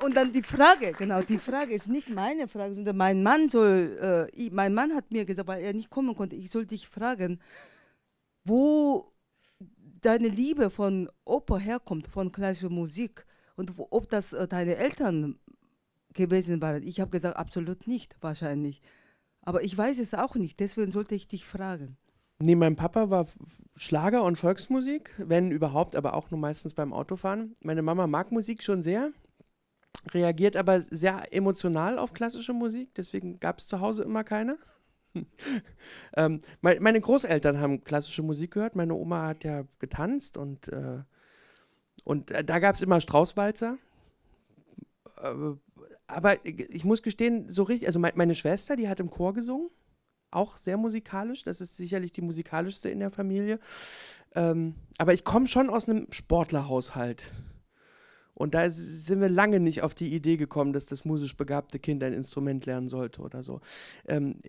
Und dann die Frage, genau, die Frage ist nicht meine Frage, sondern mein Mann soll, äh, ich, mein Mann hat mir gesagt, weil er nicht kommen konnte, ich soll dich fragen, wo deine Liebe von Oper herkommt, von klassischer Musik. Und ob das äh, deine Eltern gewesen waren, ich habe gesagt, absolut nicht, wahrscheinlich. Aber ich weiß es auch nicht, deswegen sollte ich dich fragen. Nee, mein Papa war Schlager und Volksmusik, wenn überhaupt, aber auch nur meistens beim Autofahren. Meine Mama mag Musik schon sehr, reagiert aber sehr emotional auf klassische Musik, deswegen gab es zu Hause immer keine. ähm, meine Großeltern haben klassische Musik gehört, meine Oma hat ja getanzt und äh, und äh, da gab es immer Straußwalzer. Äh, aber ich muss gestehen, so richtig, also meine Schwester, die hat im Chor gesungen, auch sehr musikalisch. Das ist sicherlich die musikalischste in der Familie. Ähm, aber ich komme schon aus einem Sportlerhaushalt. Und da sind wir lange nicht auf die Idee gekommen, dass das musisch begabte Kind ein Instrument lernen sollte oder so. Ähm,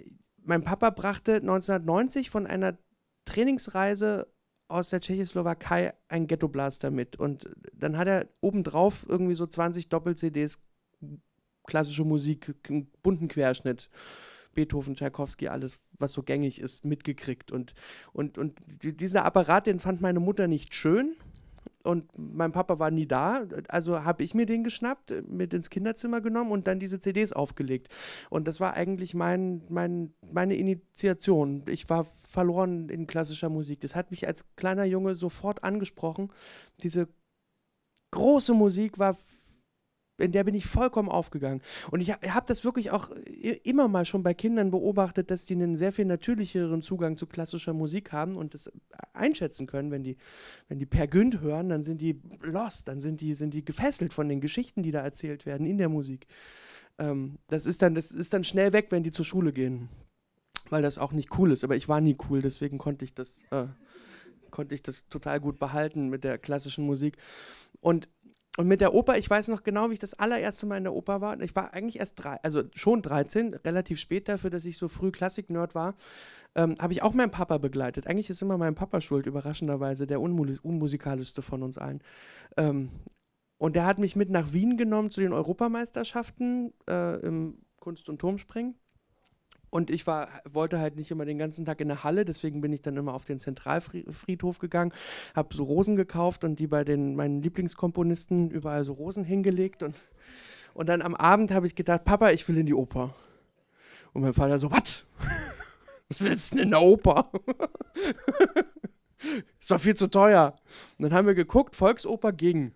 mein Papa brachte 1990 von einer Trainingsreise aus der Tschechoslowakei einen Ghettoblaster mit. Und dann hat er obendrauf irgendwie so 20 Doppel-CDs klassische Musik, einen bunten Querschnitt. Beethoven, Tchaikovsky, alles, was so gängig ist, mitgekriegt. Und, und, und dieser Apparat, den fand meine Mutter nicht schön, und mein Papa war nie da, also habe ich mir den geschnappt, mit ins Kinderzimmer genommen und dann diese CDs aufgelegt. Und das war eigentlich mein, mein, meine Initiation. Ich war verloren in klassischer Musik. Das hat mich als kleiner Junge sofort angesprochen. Diese große Musik war in der bin ich vollkommen aufgegangen. Und ich habe das wirklich auch äh, immer mal schon bei Kindern beobachtet, dass die einen sehr viel natürlicheren Zugang zu klassischer Musik haben und das äh, einschätzen können, wenn die, wenn die Per Günd hören, dann sind die lost, dann sind die, sind die gefesselt von den Geschichten, die da erzählt werden in der Musik. Ähm, das, ist dann, das ist dann schnell weg, wenn die zur Schule gehen, weil das auch nicht cool ist. Aber ich war nie cool, deswegen konnte ich das, äh, konnte ich das total gut behalten mit der klassischen Musik. Und und mit der Oper, ich weiß noch genau, wie ich das allererste Mal in der Oper war. Ich war eigentlich erst drei, also schon 13, relativ spät dafür, dass ich so früh Klassik-Nerd war. Ähm, habe ich auch meinen Papa begleitet. Eigentlich ist immer mein Papa schuld, überraschenderweise, der unmus unmusikalischste von uns allen. Ähm, und der hat mich mit nach Wien genommen zu den Europameisterschaften äh, im Kunst- und Turmspringen. Und ich war, wollte halt nicht immer den ganzen Tag in der Halle, deswegen bin ich dann immer auf den Zentralfriedhof gegangen, habe so Rosen gekauft und die bei den, meinen Lieblingskomponisten überall so Rosen hingelegt. Und, und dann am Abend habe ich gedacht, Papa, ich will in die Oper. Und mein Vater so, was? Was willst du denn in der Oper? Ist doch viel zu teuer. Und dann haben wir geguckt, Volksoper ging.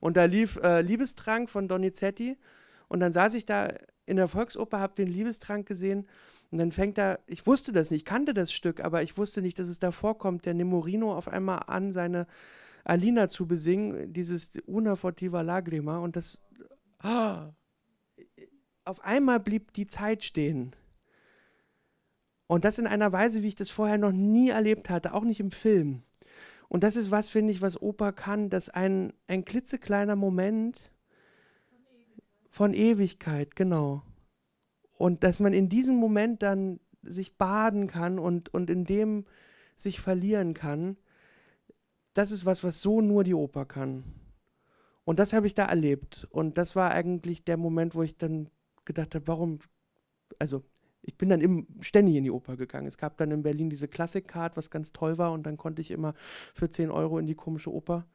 Und da lief äh, Liebestrank von Donizetti. Und dann saß ich da in der Volksoper, habe den Liebestrank gesehen und dann fängt er, ich wusste das nicht, ich kannte das Stück, aber ich wusste nicht, dass es da vorkommt, der Nemorino auf einmal an, seine Alina zu besingen, dieses Una fortiva lagrima und das, ah, auf einmal blieb die Zeit stehen. Und das in einer Weise, wie ich das vorher noch nie erlebt hatte, auch nicht im Film. Und das ist was, finde ich, was Opa kann, dass ein, ein klitzekleiner Moment von Ewigkeit, genau. Und dass man in diesem Moment dann sich baden kann und, und in dem sich verlieren kann, das ist was, was so nur die Oper kann. Und das habe ich da erlebt. Und das war eigentlich der Moment, wo ich dann gedacht habe, warum, also ich bin dann im, ständig in die Oper gegangen. Es gab dann in Berlin diese Klassik-Card, was ganz toll war. Und dann konnte ich immer für 10 Euro in die komische Oper.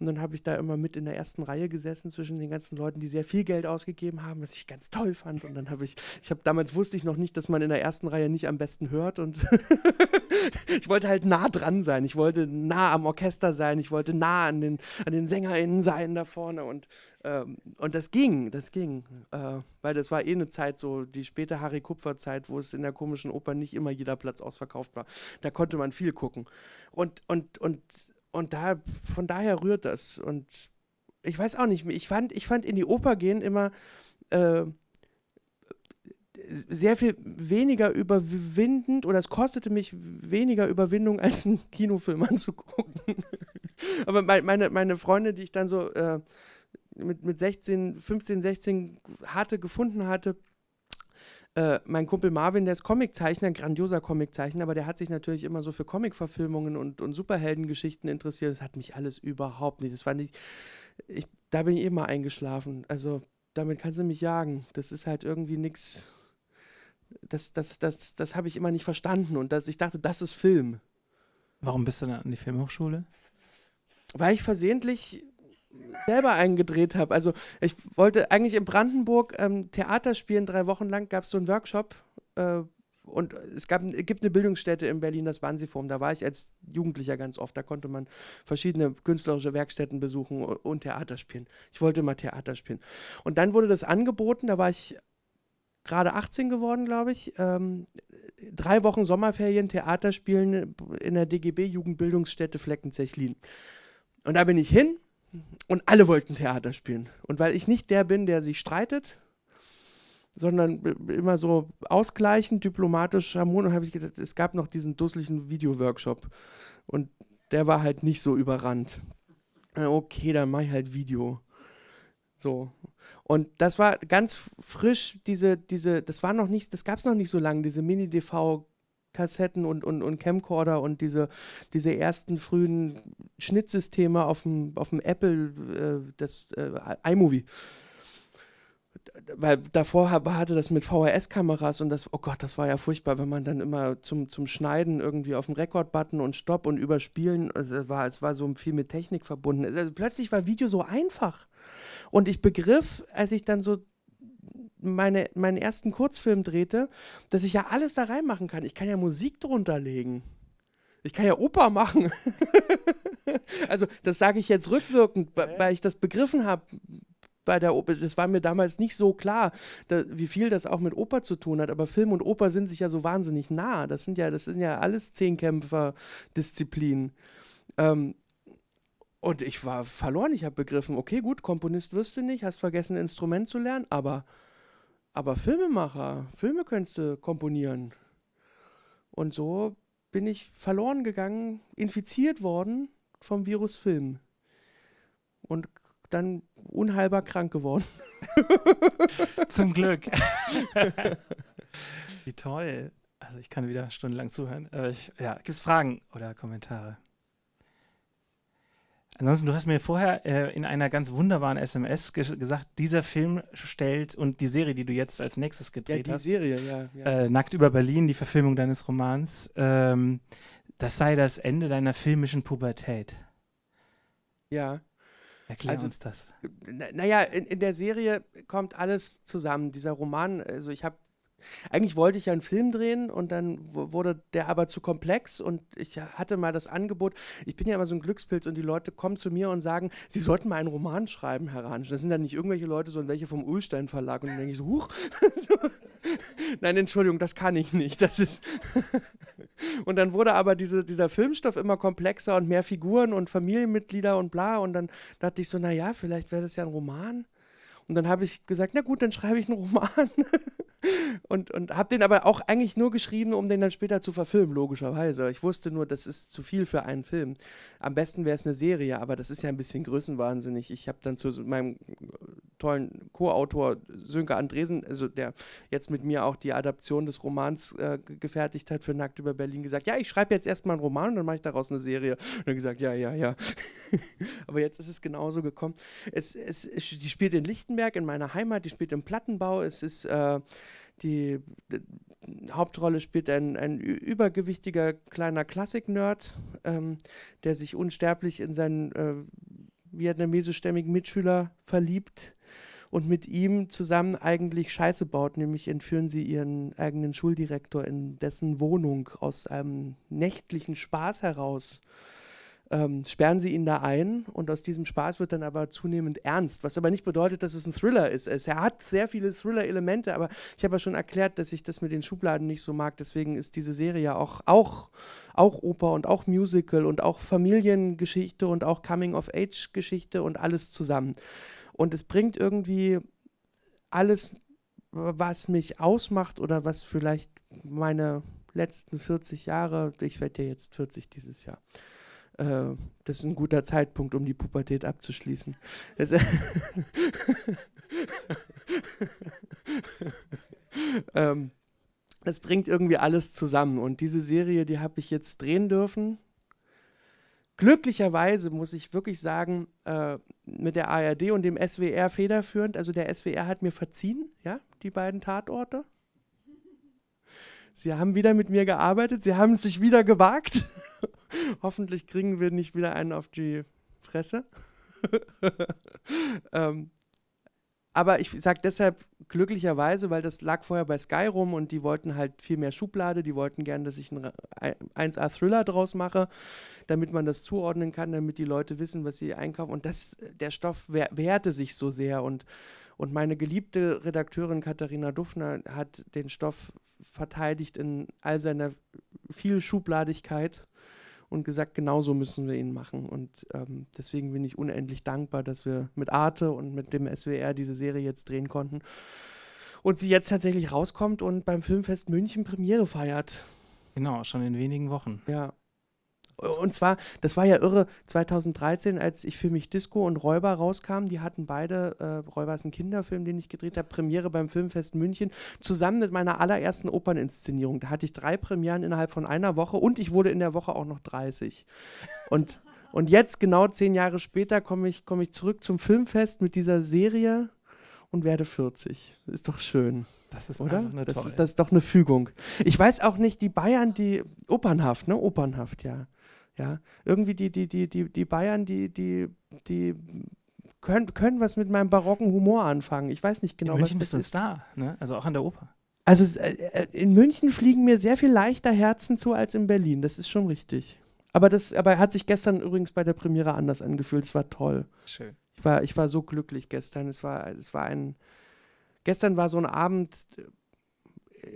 Und dann habe ich da immer mit in der ersten Reihe gesessen zwischen den ganzen Leuten, die sehr viel Geld ausgegeben haben, was ich ganz toll fand. Und dann habe ich, ich habe damals wusste ich noch nicht, dass man in der ersten Reihe nicht am besten hört. Und ich wollte halt nah dran sein. Ich wollte nah am Orchester sein. Ich wollte nah an den, an den SängerInnen sein da vorne. Und ähm, und das ging, das ging. Äh, weil das war eh eine Zeit, so die späte Harry Kupfer-Zeit, wo es in der komischen Oper nicht immer jeder Platz ausverkauft war. Da konnte man viel gucken. Und, und, und und da, von daher rührt das. Und ich weiß auch nicht, ich fand, ich fand in die Oper gehen immer äh, sehr viel weniger überwindend oder es kostete mich weniger Überwindung, als einen Kinofilm anzugucken. Aber meine, meine Freunde, die ich dann so äh, mit, mit 16, 15, 16 hatte, gefunden hatte, äh, mein Kumpel Marvin, der ist Comiczeichner, grandioser Comiczeichner, aber der hat sich natürlich immer so für Comicverfilmungen und, und Superheldengeschichten interessiert. Das hat mich alles überhaupt nicht. Das fand ich, ich da bin ich immer eh eingeschlafen. Also damit kannst du mich jagen. Das ist halt irgendwie nichts. Das, das, das, das habe ich immer nicht verstanden und das, ich dachte, das ist Film. Warum bist du dann an die Filmhochschule? Weil ich versehentlich selber eingedreht habe. Also ich wollte eigentlich in Brandenburg ähm, Theater spielen, drei Wochen lang gab es so einen Workshop äh, und es gab, gibt eine Bildungsstätte in Berlin, das wannsee Da war ich als Jugendlicher ganz oft. Da konnte man verschiedene künstlerische Werkstätten besuchen und Theater spielen. Ich wollte mal Theater spielen. Und dann wurde das angeboten. Da war ich gerade 18 geworden, glaube ich. Ähm, drei Wochen Sommerferien Theater spielen in der DGB Jugendbildungsstätte Fleckenzechlin. Und da bin ich hin und alle wollten Theater spielen. Und weil ich nicht der bin, der sich streitet, sondern immer so ausgleichend, diplomatisch, harmonisch, habe ich gedacht, es gab noch diesen dusseligen Video-Workshop. Und der war halt nicht so überrannt. Okay, dann mache ich halt Video. So. Und das war ganz frisch, diese, diese, das war noch nicht, das gab es noch nicht so lange, diese Mini-DV Kassetten und, und, und Camcorder und diese, diese ersten frühen Schnittsysteme auf dem, auf dem Apple, äh, das äh, iMovie. Weil davor hatte das mit VHS-Kameras und das, oh Gott, das war ja furchtbar, wenn man dann immer zum, zum Schneiden irgendwie auf dem Rekord-Button und Stopp und Überspielen, also es, war, es war so viel mit Technik verbunden. Also plötzlich war Video so einfach. Und ich begriff, als ich dann so meine, meinen ersten Kurzfilm drehte, dass ich ja alles da reinmachen kann. Ich kann ja Musik drunter legen. Ich kann ja Oper machen. also, das sage ich jetzt rückwirkend, weil ich das begriffen habe bei der Oper, das war mir damals nicht so klar, da, wie viel das auch mit Oper zu tun hat, aber Film und Oper sind sich ja so wahnsinnig nah. Das sind ja, das sind ja alles Zehnkämpfer-Disziplinen. Ähm, und ich war verloren, ich habe begriffen, okay, gut, Komponist wirst du nicht, hast vergessen, Instrument zu lernen, aber aber Filmemacher, Filme könntest du komponieren. Und so bin ich verloren gegangen, infiziert worden vom Virus Film. Und dann unheilbar krank geworden. Zum Glück. Wie toll. Also ich kann wieder stundenlang zuhören. Ich, ja, gibt es Fragen oder Kommentare? Ansonsten, du hast mir vorher äh, in einer ganz wunderbaren SMS ges gesagt, dieser Film stellt und die Serie, die du jetzt als nächstes gedreht ja, die Serie, hast, ja, ja. Äh, Nackt über Berlin, die Verfilmung deines Romans, ähm, das sei das Ende deiner filmischen Pubertät. Ja. Erklär also, uns das. Naja, na in, in, der Serie kommt alles zusammen. Dieser Roman, also ich habe eigentlich wollte ich ja einen Film drehen und dann wurde der aber zu komplex und ich hatte mal das Angebot, ich bin ja immer so ein Glückspilz und die Leute kommen zu mir und sagen, sie sollten mal einen Roman schreiben, Herr Ransch. Das sind dann nicht irgendwelche Leute, sondern welche vom Ulstein Verlag und dann denke ich so, huch. Nein, Entschuldigung, das kann ich nicht. Das ist und dann wurde aber diese, dieser Filmstoff immer komplexer und mehr Figuren und Familienmitglieder und bla und dann dachte ich so, naja, vielleicht wäre das ja ein Roman. Und dann habe ich gesagt, na gut, dann schreibe ich einen Roman. und und habe den aber auch eigentlich nur geschrieben, um den dann später zu verfilmen, logischerweise. Ich wusste nur, das ist zu viel für einen Film. Am besten wäre es eine Serie, aber das ist ja ein bisschen größenwahnsinnig. Ich habe dann zu meinem tollen Co-Autor Sönke Andresen, also der jetzt mit mir auch die Adaption des Romans äh, gefertigt hat für Nackt über Berlin, gesagt, ja, ich schreibe jetzt erstmal einen Roman und dann mache ich daraus eine Serie. Und dann gesagt, ja, ja, ja. aber jetzt ist es genauso gekommen. Es, es, die spielt in Lichten baden in meiner Heimat. Die spielt im Plattenbau. Es ist äh, die, die, Hauptrolle spielt ein, ein übergewichtiger kleiner Klassik-Nerd, ähm, der sich unsterblich in seinen äh, vietnamesischstämmigen Mitschüler verliebt und mit ihm zusammen eigentlich Scheiße baut, nämlich entführen sie ihren eigenen Schuldirektor in dessen Wohnung aus einem nächtlichen Spaß heraus ähm, sperren sie ihn da ein und aus diesem Spaß wird dann aber zunehmend ernst, was aber nicht bedeutet, dass es ein Thriller ist. er hat sehr viele Thriller-Elemente, aber ich habe ja schon erklärt, dass ich das mit den Schubladen nicht so mag, deswegen ist diese Serie ja auch, auch, auch Oper und auch Musical und auch Familiengeschichte und auch Coming-of-Age-Geschichte und alles zusammen. Und es bringt irgendwie alles, was mich ausmacht oder was vielleicht meine letzten 40 Jahre, ich werde ja jetzt 40 dieses Jahr, äh, das ist ein guter Zeitpunkt, um die Pubertät abzuschließen. ähm, das bringt irgendwie alles zusammen. Und diese Serie, die habe ich jetzt drehen dürfen. Glücklicherweise muss ich wirklich sagen, äh, mit der ARD und dem SWR federführend, also der SWR hat mir verziehen, ja, die beiden Tatorte. Sie haben wieder mit mir gearbeitet, Sie haben es sich wieder gewagt. Hoffentlich kriegen wir nicht wieder einen auf die Fresse. ähm, aber ich sage deshalb glücklicherweise, weil das lag vorher bei Sky rum und die wollten halt viel mehr Schublade, die wollten gerne, dass ich einen 1A-Thriller draus mache, damit man das zuordnen kann, damit die Leute wissen, was sie einkaufen. Und das, der Stoff wehrte sich so sehr und und meine geliebte Redakteurin Katharina Duffner hat den Stoff verteidigt in all seiner viel Schubladigkeit und gesagt, genauso müssen wir ihn machen. Und ähm, deswegen bin ich unendlich dankbar, dass wir mit Arte und mit dem SWR diese Serie jetzt drehen konnten. Und sie jetzt tatsächlich rauskommt und beim Filmfest München Premiere feiert. Genau, schon in wenigen Wochen. Ja, und zwar, das war ja irre, 2013, als ich für mich Disco und Räuber rauskam, die hatten beide, äh, Räuber ist ein Kinderfilm, den ich gedreht habe, Premiere beim Filmfest München, zusammen mit meiner allerersten Operninszenierung. Da hatte ich drei Premieren innerhalb von einer Woche und ich wurde in der Woche auch noch 30. Und, und jetzt, genau zehn Jahre später, komme ich, komm ich zurück zum Filmfest mit dieser Serie und werde 40. Ist doch schön. Das ist oder? Das ist, das ist doch eine Fügung. Ich weiß auch nicht, die Bayern, die Opernhaft, ne? Opernhaft, ja. Ja, irgendwie die, die, die, die, die Bayern, die, die, die können, können was mit meinem barocken Humor anfangen. Ich weiß nicht genau, in München was das ist. München ist ein Star, ne? also auch an der Oper. Also äh, äh, in München fliegen mir sehr viel leichter Herzen zu als in Berlin, das ist schon richtig. Aber das aber hat sich gestern übrigens bei der Premiere anders angefühlt, es war toll. Schön. Ich war, ich war so glücklich gestern, es war, es war ein, gestern war so ein Abend,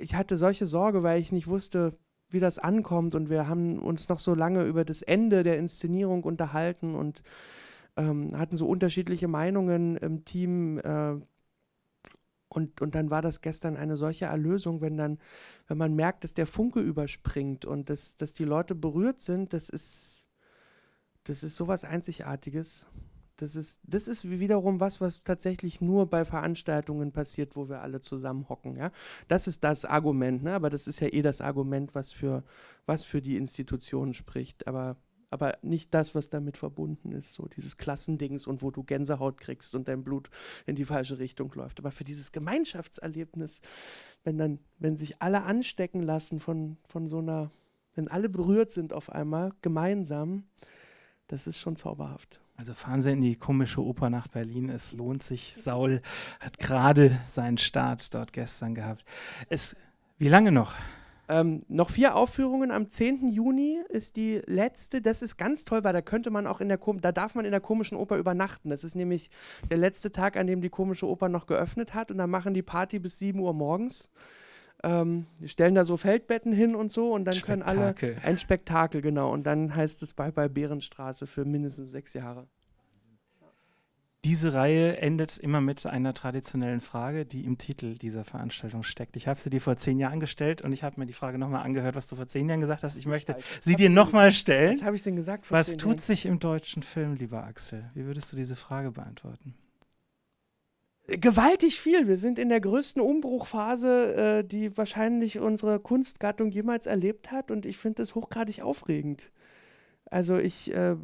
ich hatte solche Sorge, weil ich nicht wusste, wie das ankommt. Und wir haben uns noch so lange über das Ende der Inszenierung unterhalten und ähm, hatten so unterschiedliche Meinungen im Team. Äh, und, und dann war das gestern eine solche Erlösung, wenn dann, wenn man merkt, dass der Funke überspringt und dass, dass die Leute berührt sind, das ist, das ist sowas Einzigartiges das ist, das ist wiederum was, was tatsächlich nur bei Veranstaltungen passiert, wo wir alle zusammenhocken. Ja? Das ist das Argument, ne? aber das ist ja eh das Argument, was für, was für die Institutionen spricht, aber, aber nicht das, was damit verbunden ist, so dieses Klassendings und wo du Gänsehaut kriegst und dein Blut in die falsche Richtung läuft. Aber für dieses Gemeinschaftserlebnis, wenn dann, wenn sich alle anstecken lassen von, von so einer, wenn alle berührt sind auf einmal, gemeinsam, das ist schon zauberhaft. Also fahren Sie in die komische Oper nach Berlin. Es lohnt sich. Saul hat gerade seinen Start dort gestern gehabt. Es, wie lange noch? Ähm, noch vier Aufführungen am 10. Juni ist die letzte. Das ist ganz toll, weil da könnte man auch in der da darf man in der komischen Oper übernachten. Das ist nämlich der letzte Tag, an dem die komische Oper noch geöffnet hat und dann machen die Party bis 7 Uhr morgens ähm, stellen da so Feldbetten hin und so und dann können alle ein Spektakel, genau. Und dann heißt es Bye Bye Bärenstraße für mindestens sechs Jahre. Diese Reihe endet immer mit einer traditionellen Frage, die im Titel dieser Veranstaltung steckt. Ich habe sie dir vor zehn Jahren gestellt und ich habe mir die Frage nochmal angehört, was du vor zehn Jahren gesagt hast. Ich möchte sie dir nochmal stellen. Was habe ich denn gesagt? was tut sich im deutschen Film, lieber Axel? Wie würdest du diese Frage beantworten? gewaltig viel. Wir sind in der größten Umbruchphase, äh, die wahrscheinlich unsere Kunstgattung jemals erlebt hat. Und ich finde das hochgradig aufregend. Also ich, äh,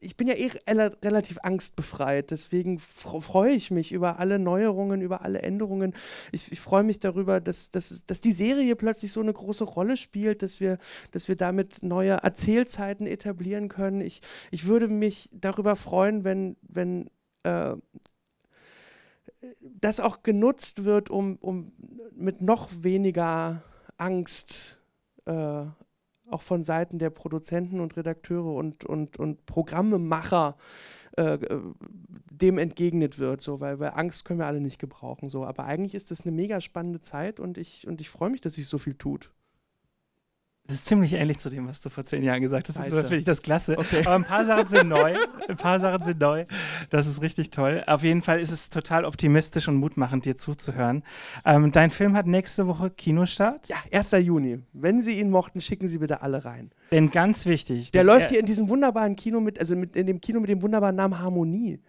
ich bin ja eh relativ angstbefreit, deswegen freue ich mich über alle Neuerungen, über alle Änderungen. Ich, ich freue mich darüber, dass, dass, dass die Serie plötzlich so eine große Rolle spielt, dass wir, dass wir damit neue Erzählzeiten etablieren können. Ich, ich würde mich darüber freuen, wenn, wenn äh, das auch genutzt wird, um, um mit noch weniger Angst äh, auch von Seiten der Produzenten und Redakteure und, und, und Programmemacher äh, äh, dem entgegnet wird, so, weil, weil Angst können wir alle nicht gebrauchen. So. Aber eigentlich ist das eine mega spannende Zeit und ich, und ich freue mich, dass sich so viel tut. Das ist ziemlich ähnlich zu dem, was du vor zehn Jahren gesagt hast. Das Insofern finde ich das klasse. Okay. Aber ein paar Sachen sind neu. Ein paar Sachen sind neu. Das ist richtig toll. Auf jeden Fall ist es total optimistisch und mutmachend, dir zuzuhören. Ähm, dein Film hat nächste Woche Kinostart. Ja, 1. Juni. Wenn Sie ihn mochten, schicken Sie bitte alle rein. Denn ganz wichtig. Der läuft hier in diesem wunderbaren Kino mit, also mit, in dem Kino mit dem wunderbaren Namen Harmonie.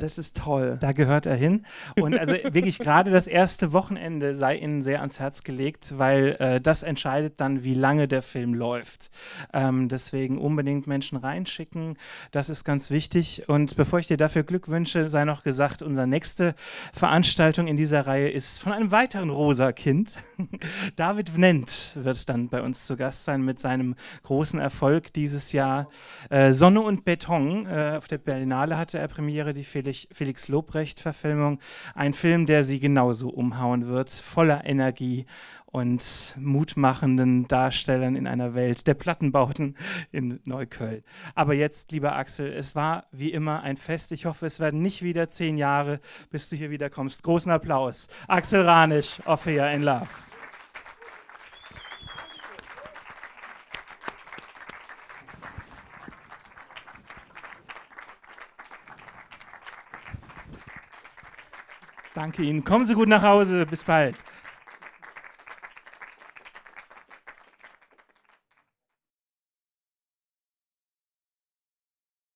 Das ist toll. Da gehört er hin. Und also wirklich gerade das erste Wochenende sei ihnen sehr ans Herz gelegt, weil äh, das entscheidet dann, wie lange der Film läuft. Ähm, deswegen unbedingt Menschen reinschicken. Das ist ganz wichtig. Und bevor ich dir dafür Glück wünsche, sei noch gesagt, unsere nächste Veranstaltung in dieser Reihe ist von einem weiteren Rosa-Kind. David Wendt wird dann bei uns zu Gast sein mit seinem großen Erfolg dieses Jahr. Äh, Sonne und Beton. Äh, auf der Berlinale hatte er Premiere, die Felix Felix Lobrecht-Verfilmung. Ein Film, der sie genauso umhauen wird, voller Energie und mutmachenden Darstellern in einer Welt der Plattenbauten in Neukölln. Aber jetzt, lieber Axel, es war wie immer ein Fest. Ich hoffe, es werden nicht wieder zehn Jahre, bis du hier wieder kommst. Großen Applaus. Axel Ranisch, Ophea in Love. Danke Ihnen. Kommen Sie gut nach Hause. Bis bald.